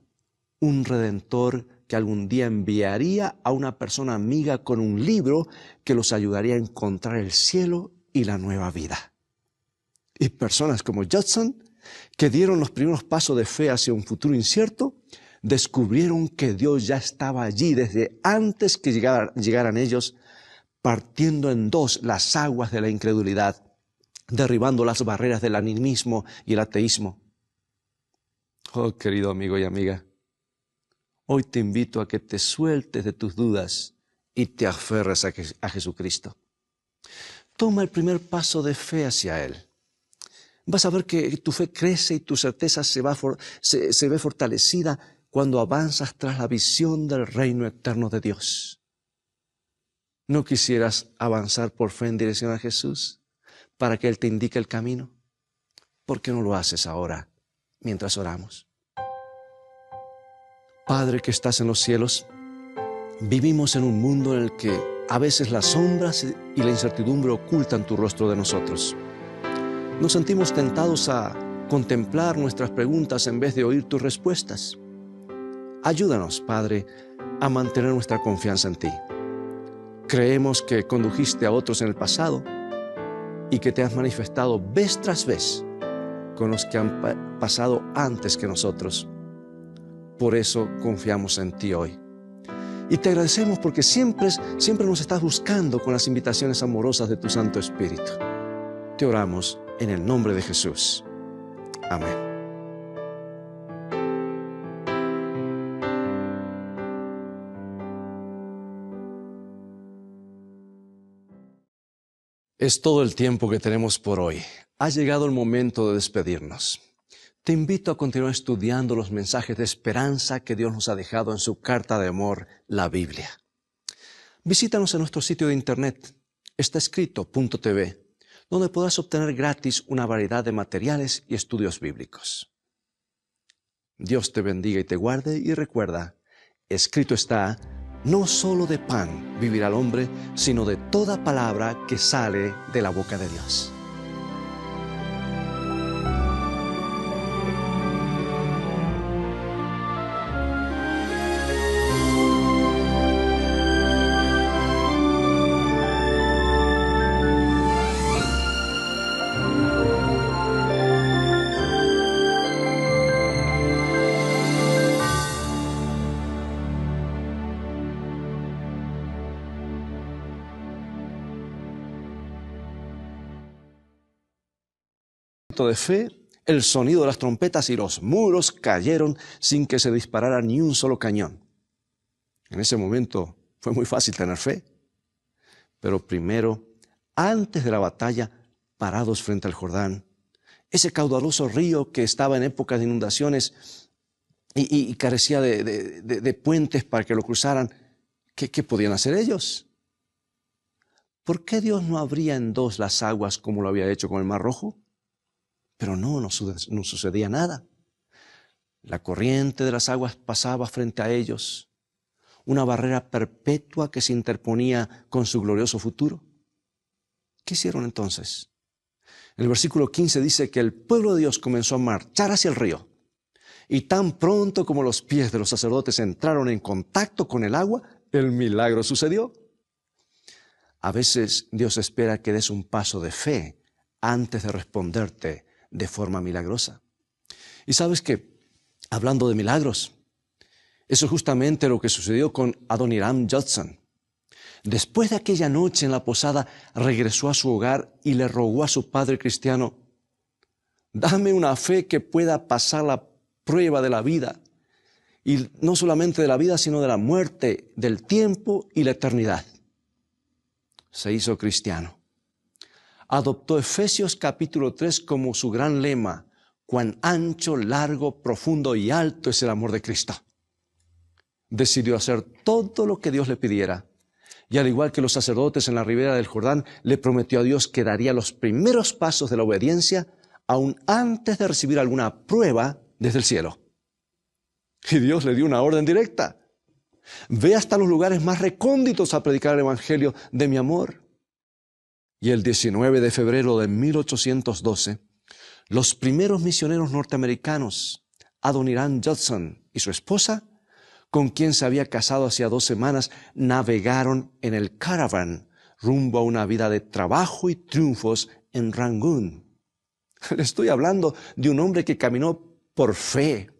un redentor que algún día enviaría a una persona amiga con un libro que los ayudaría a encontrar el cielo y la nueva vida. Y personas como Judson, que dieron los primeros pasos de fe hacia un futuro incierto, descubrieron que Dios ya estaba allí desde antes que llegaran, ellos, partiendo en dos las aguas de la incredulidad, derribando las barreras del animismo y el ateísmo. Oh, querido amigo y amiga, Hoy te invito a que te sueltes de tus dudas y te aferres a, Jesucristo. Toma el primer paso de fe hacia Él vas a ver que tu fe crece y tu certeza se, va se, se, ve fortalecida cuando avanzas tras la visión del reino eterno de Dios. ¿No quisieras avanzar por fe en dirección a Jesús para que Él te indique el camino? ¿Por qué no lo haces ahora mientras oramos? Padre que estás en los cielos, vivimos en un mundo en el que a veces las sombras y la incertidumbre ocultan tu rostro de nosotros. Nos sentimos tentados a contemplar nuestras preguntas en vez de oír tus respuestas. Ayúdanos, Padre, a mantener nuestra confianza en ti. Creemos que condujiste a otros en el pasado y que te has manifestado vez tras vez con los que han pasado antes que nosotros. Por eso confiamos en ti hoy. Y te agradecemos porque siempre, siempre nos estás buscando con las invitaciones amorosas de tu Santo Espíritu. Te oramos en el nombre de Jesús. Amén. Es todo el tiempo que tenemos por hoy. Ha llegado el momento de despedirnos. Te invito a continuar estudiando los mensajes de esperanza que Dios nos ha dejado en su carta de amor, la Biblia. Visítanos en nuestro sitio de internet, está donde podrás obtener gratis una variedad de materiales y estudios bíblicos. Dios te bendiga y te guarde y recuerda, escrito está, no solo de pan vivirá el hombre, sino de toda palabra que sale de la boca de Dios. fe, el sonido de las trompetas y los muros cayeron sin que se disparara ni un solo cañón. En ese momento fue muy fácil tener fe. Pero primero, antes de la batalla, parados frente al Jordán, ese caudaloso río que estaba en épocas de inundaciones y, carecía de, puentes para que lo cruzaran, ¿qué, ¿qué podían hacer ellos? ¿Por qué Dios no abría en dos las aguas como lo había hecho con el Mar Rojo? Pero no, no, sucedía nada. La corriente de las aguas pasaba frente a ellos, una barrera perpetua que se interponía con su glorioso futuro. ¿Qué hicieron entonces? El versículo 15 dice que el pueblo de Dios comenzó a marchar hacia el río. Y tan pronto como los pies de los sacerdotes entraron en contacto con el agua, el milagro sucedió. A veces Dios espera que des un paso de fe antes de responderte de forma milagrosa. Y sabes que, hablando de milagros, eso es justamente lo que sucedió con Adoniram Judson. Después de aquella noche en la posada, regresó a su hogar y le rogó a su padre cristiano, dame una fe que pueda pasar la prueba de la vida, y no solamente de la vida, sino de la muerte, del tiempo y la eternidad. Se hizo cristiano adoptó Efesios capítulo 3 como su gran lema, cuán ancho, largo, profundo y alto es el amor de Cristo. Decidió hacer todo lo que Dios le pidiera. Y al igual que los sacerdotes en la ribera del Jordán, le prometió a Dios que daría los primeros pasos de la obediencia aún antes de recibir alguna prueba desde el cielo. Y Dios le dio una orden directa. Ve hasta los lugares más recónditos a predicar el Evangelio de mi amor y el 19 de febrero de 1812, los primeros misioneros norteamericanos, Adoniran Judson y su esposa, con quien se había casado hacía dos semanas, navegaron en el caravan rumbo a una vida de trabajo y triunfos en Rangún. [laughs] Le estoy hablando de un hombre que caminó por fe.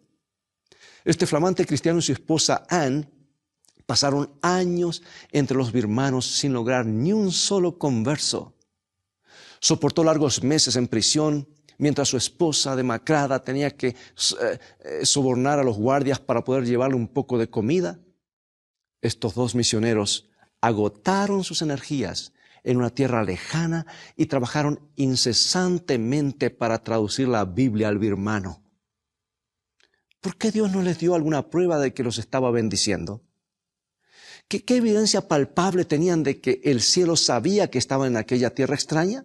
Este flamante cristiano y su esposa Anne pasaron años entre los birmanos sin lograr ni un solo converso Soportó largos meses en prisión mientras su esposa demacrada tenía que eh, eh, sobornar a los guardias para poder llevarle un poco de comida. Estos dos misioneros agotaron sus energías en una tierra lejana y trabajaron incesantemente para traducir la Biblia al birmano. ¿Por qué Dios no les dio alguna prueba de que los estaba bendiciendo? ¿Qué, qué evidencia palpable tenían de que el cielo sabía que estaban en aquella tierra extraña?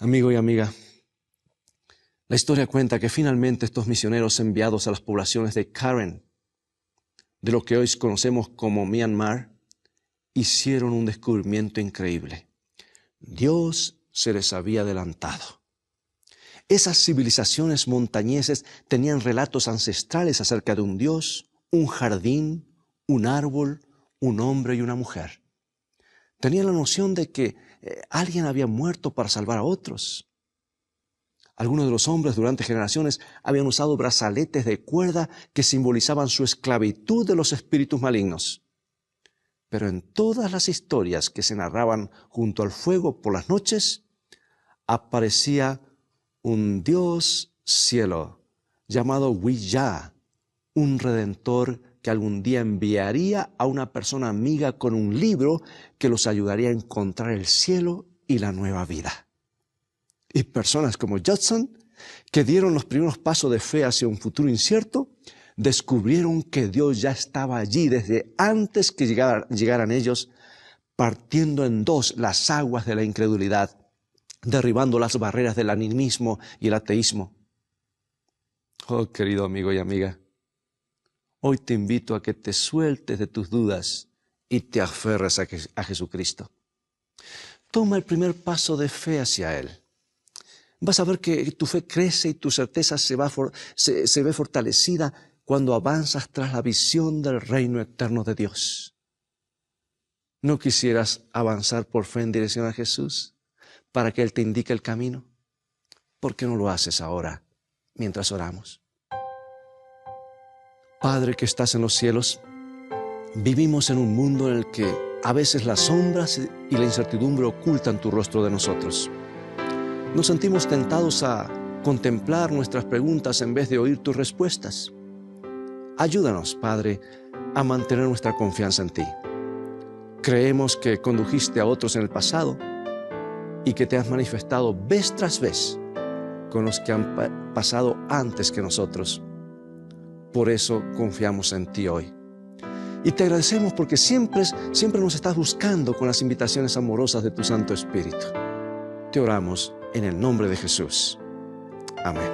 Amigo y amiga, la historia cuenta que finalmente estos misioneros enviados a las poblaciones de Karen, de lo que hoy conocemos como Myanmar, hicieron un descubrimiento increíble. Dios se les había adelantado. Esas civilizaciones montañeses tenían relatos ancestrales acerca de un Dios, un jardín, un árbol, un hombre y una mujer. Tenían la noción de que eh, alguien había muerto para salvar a otros. Algunos de los hombres durante generaciones habían usado brazaletes de cuerda que simbolizaban su esclavitud de los espíritus malignos. Pero en todas las historias que se narraban junto al fuego por las noches, aparecía un Dios cielo llamado Wiyah, un redentor algún día enviaría a una persona amiga con un libro que los ayudaría a encontrar el cielo y la nueva vida. Y personas como Judson, que dieron los primeros pasos de fe hacia un futuro incierto, descubrieron que Dios ya estaba allí desde antes que llegaran ellos, partiendo en dos las aguas de la incredulidad, derribando las barreras del animismo y el ateísmo. Oh, querido amigo y amiga, Hoy te invito a que te sueltes de tus dudas y te aferres a, Jesucristo. Toma el primer paso de fe hacia Él. Vas a ver que tu fe crece y tu certeza se, va se, se ve fortalecida cuando avanzas tras la visión del reino eterno de Dios. ¿No quisieras avanzar por fe en dirección a Jesús para que Él te indique el camino? ¿Por qué no lo haces ahora mientras oramos? Padre que estás en los cielos, vivimos en un mundo en el que a veces las sombras y la incertidumbre ocultan tu rostro de nosotros. Nos sentimos tentados a contemplar nuestras preguntas en vez de oír tus respuestas. Ayúdanos, Padre, a mantener nuestra confianza en ti. Creemos que condujiste a otros en el pasado y que te has manifestado vez tras vez con los que han pasado antes que nosotros por eso confiamos en ti hoy. Y te agradecemos porque siempre, siempre nos estás buscando con las invitaciones amorosas de tu Santo Espíritu. Te oramos en el nombre de Jesús. Amén.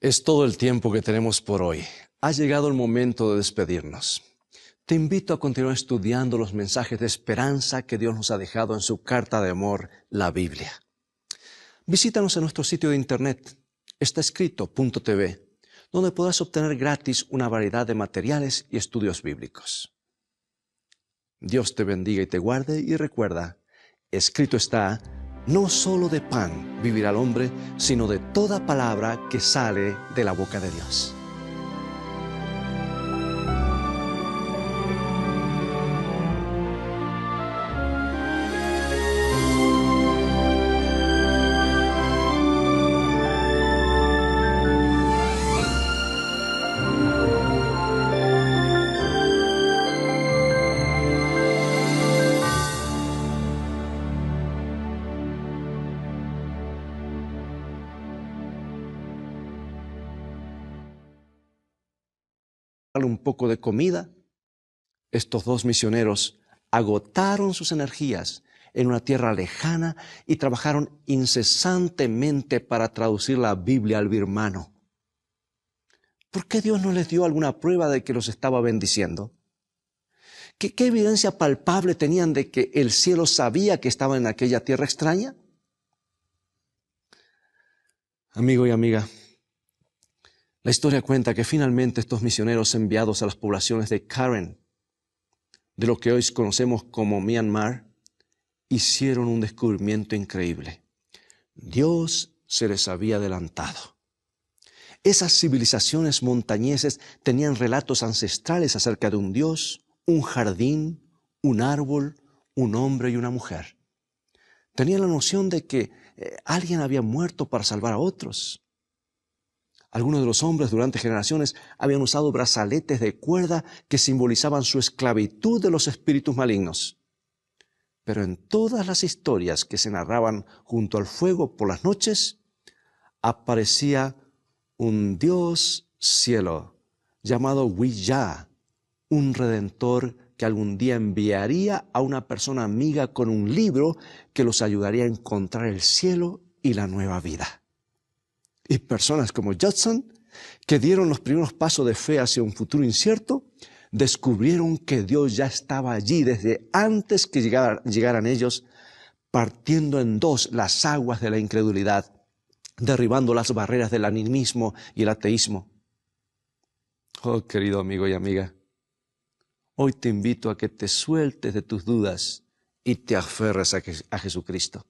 Es todo el tiempo que tenemos por hoy. Ha llegado el momento de despedirnos. Te invito a continuar estudiando los mensajes de esperanza que Dios nos ha dejado en su carta de amor, la Biblia. Visítanos en nuestro sitio de internet, está donde podrás obtener gratis una variedad de materiales y estudios bíblicos. Dios te bendiga y te guarde y recuerda, escrito está, no solo de pan vivirá el hombre, sino de toda palabra que sale de la boca de Dios. de comida, estos dos misioneros agotaron sus energías en una tierra lejana y trabajaron incesantemente para traducir la Biblia al birmano. ¿Por qué Dios no les dio alguna prueba de que los estaba bendiciendo? ¿Qué, ¿Qué, evidencia palpable tenían de que el cielo sabía que estaban en aquella tierra extraña? Amigo y amiga, la historia cuenta que finalmente estos misioneros enviados a las poblaciones de Karen, de lo que hoy conocemos como Myanmar, hicieron un descubrimiento increíble. Dios se les había adelantado. Esas civilizaciones montañeses tenían relatos ancestrales acerca de un Dios, un jardín, un árbol, un hombre y una mujer. Tenían la noción de que eh, alguien había muerto para salvar a otros algunos de los hombres durante generaciones habían usado brazaletes de cuerda que simbolizaban su esclavitud de los espíritus malignos. Pero en todas las historias que se narraban junto al fuego por las noches, aparecía un Dios cielo llamado ya un redentor que algún día enviaría a una persona amiga con un libro que los ayudaría a encontrar el cielo y la nueva vida y personas como Judson, que dieron los primeros pasos de fe hacia un futuro incierto, descubrieron que Dios ya estaba allí desde antes que llegaran ellos, partiendo en dos las aguas de la incredulidad, derribando las barreras del animismo y el ateísmo. Oh, querido amigo y amiga, hoy te invito a que te sueltes de tus dudas y te aferres a Jesucristo.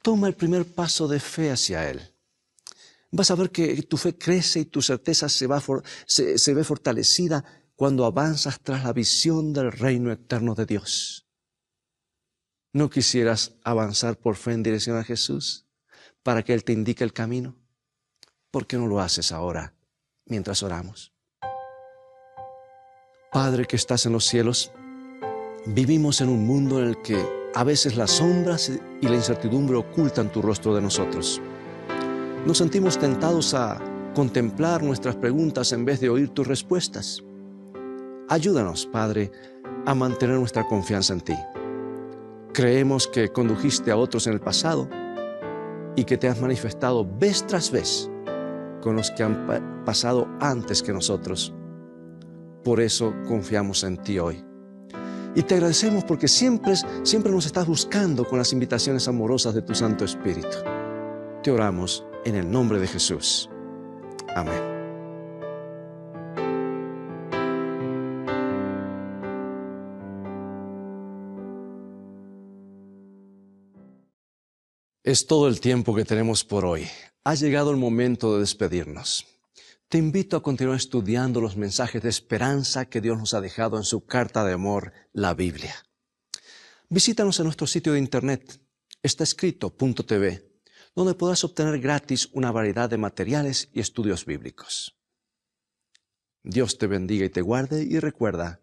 Toma el primer paso de fe hacia Él vas a ver que tu fe crece y tu certeza se, se, ve fortalecida cuando avanzas tras la visión del reino eterno de Dios. ¿No quisieras avanzar por fe en dirección a Jesús para que Él te indique el camino? ¿Por qué no lo haces ahora mientras oramos? Padre que estás en los cielos, vivimos en un mundo en el que a veces las sombras y la incertidumbre ocultan tu rostro de nosotros nos sentimos tentados a contemplar nuestras preguntas en vez de oír tus respuestas. Ayúdanos, Padre, a mantener nuestra confianza en ti. Creemos que condujiste a otros en el pasado y que te has manifestado vez tras vez con los que han pasado antes que nosotros. Por eso confiamos en ti hoy. Y te agradecemos porque siempre, siempre nos estás buscando con las invitaciones amorosas de tu Santo Espíritu. Te oramos en el nombre de Jesús. Amén. Es todo el tiempo que tenemos por hoy. Ha llegado el momento de despedirnos. Te invito a continuar estudiando los mensajes de esperanza que Dios nos ha dejado en su carta de amor, la Biblia. Visítanos en nuestro sitio de internet, está donde podrás obtener gratis una variedad de materiales y estudios bíblicos. Dios te bendiga y te guarde y recuerda,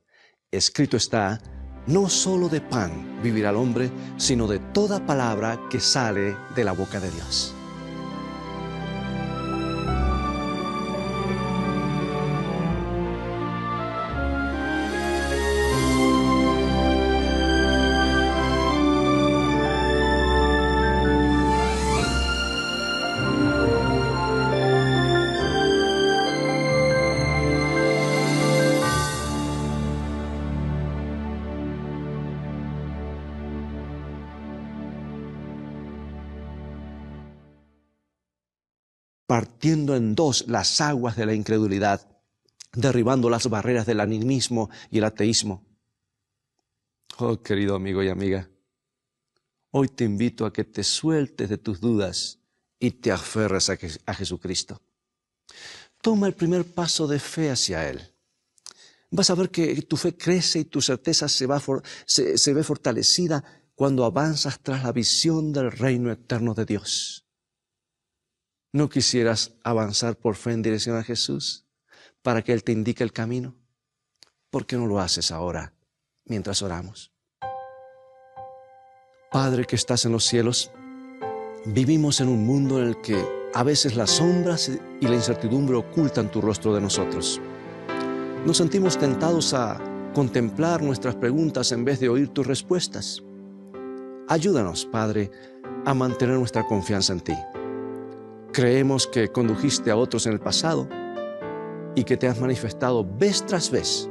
escrito está, no solo de pan vivirá el hombre, sino de toda palabra que sale de la boca de Dios. en dos las aguas de la incredulidad, derribando las barreras del animismo y el ateísmo. Oh, querido amigo y amiga, hoy te invito a que te sueltes de tus dudas y te aferres a, Jesucristo. Toma el primer paso de fe hacia Él vas a ver que tu fe crece y tu certeza se, va se, ve fortalecida cuando avanzas tras la visión del reino eterno de Dios. ¿No quisieras avanzar por fe en dirección a Jesús para que Él te indique el camino? ¿Por qué no lo haces ahora mientras oramos? Padre que estás en los cielos, vivimos en un mundo en el que a veces las sombras y la incertidumbre ocultan tu rostro de nosotros. Nos sentimos tentados a contemplar nuestras preguntas en vez de oír tus respuestas. Ayúdanos, Padre, a mantener nuestra confianza en ti. Creemos que condujiste a otros en el pasado y que te has manifestado vez tras vez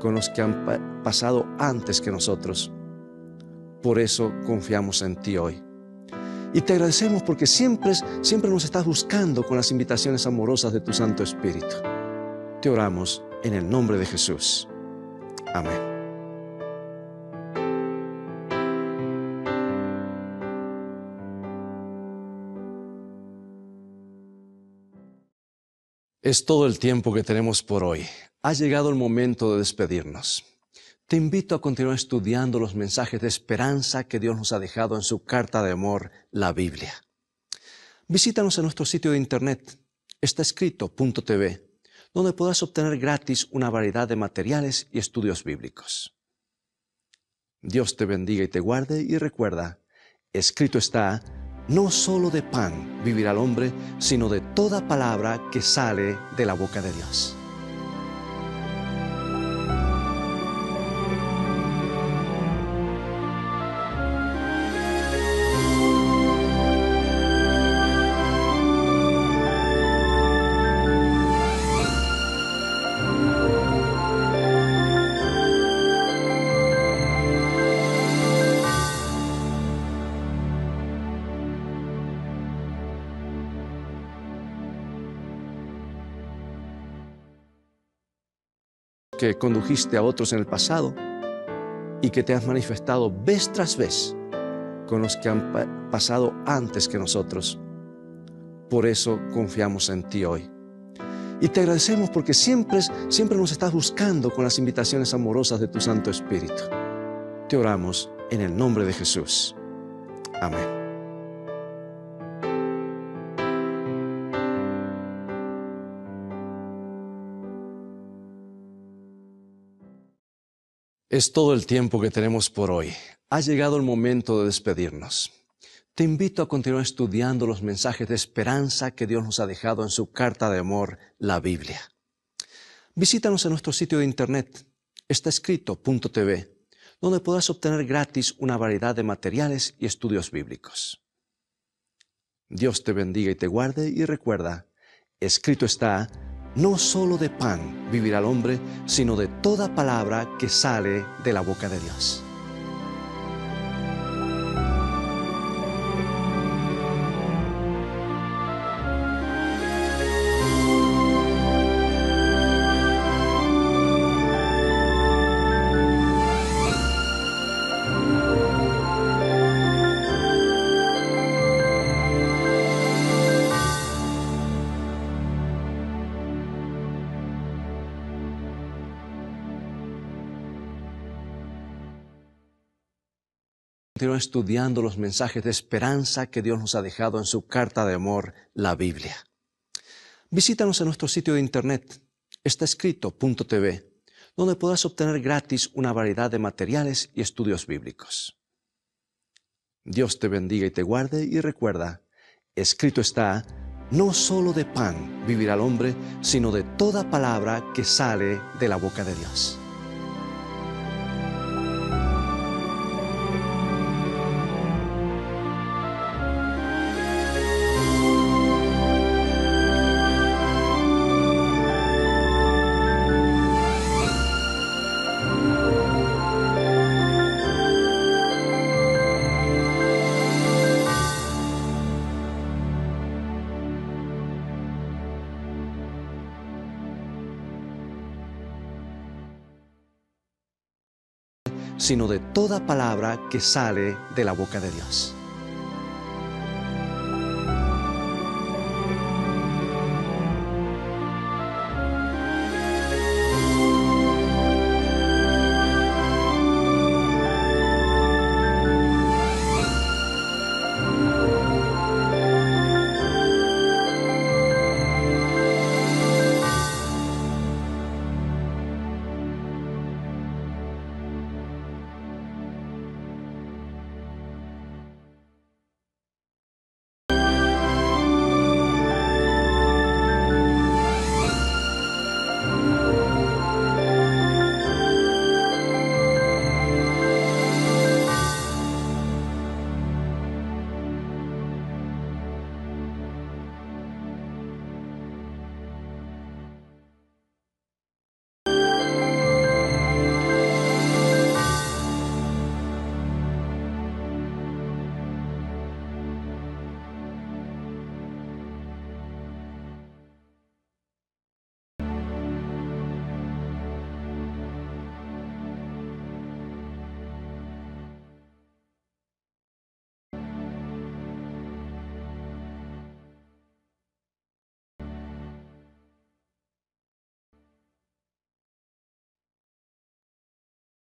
con los que han pasado antes que nosotros. Por eso confiamos en ti hoy. Y te agradecemos porque siempre, siempre nos estás buscando con las invitaciones amorosas de tu Santo Espíritu. Te oramos en el nombre de Jesús. Amén. Es todo el tiempo que tenemos por hoy. Ha llegado el momento de despedirnos. Te invito a continuar estudiando los mensajes de esperanza que Dios nos ha dejado en su carta de amor, la Biblia. Visítanos en nuestro sitio de internet, está donde podrás obtener gratis una variedad de materiales y estudios bíblicos. Dios te bendiga y te guarde y recuerda, escrito está no solo de pan vivirá el hombre, sino de toda palabra que sale de la boca de Dios. condujiste a otros en el pasado y que te has manifestado vez tras vez con los que han pasado antes que nosotros. Por eso confiamos en ti hoy. Y te agradecemos porque siempre, siempre nos estás buscando con las invitaciones amorosas de tu Santo Espíritu. Te oramos en el nombre de Jesús. Amén. Es todo el tiempo que tenemos por hoy. Ha llegado el momento de despedirnos. Te invito a continuar estudiando los mensajes de esperanza que Dios nos ha dejado en su carta de amor, la Biblia. Visítanos en nuestro sitio de internet, está donde podrás obtener gratis una variedad de materiales y estudios bíblicos. Dios te bendiga y te guarde y recuerda, escrito está no solo de pan vivirá el hombre, sino de toda palabra que sale de la boca de Dios. estudiando los mensajes de esperanza que Dios nos ha dejado en su carta de amor, la Biblia. Visítanos en nuestro sitio de internet, está donde podrás obtener gratis una variedad de materiales y estudios bíblicos. Dios te bendiga y te guarde y recuerda, escrito está, no solo de pan vivirá el hombre, sino de toda palabra que sale de la boca de Dios. sino de toda palabra que sale de la boca de Dios.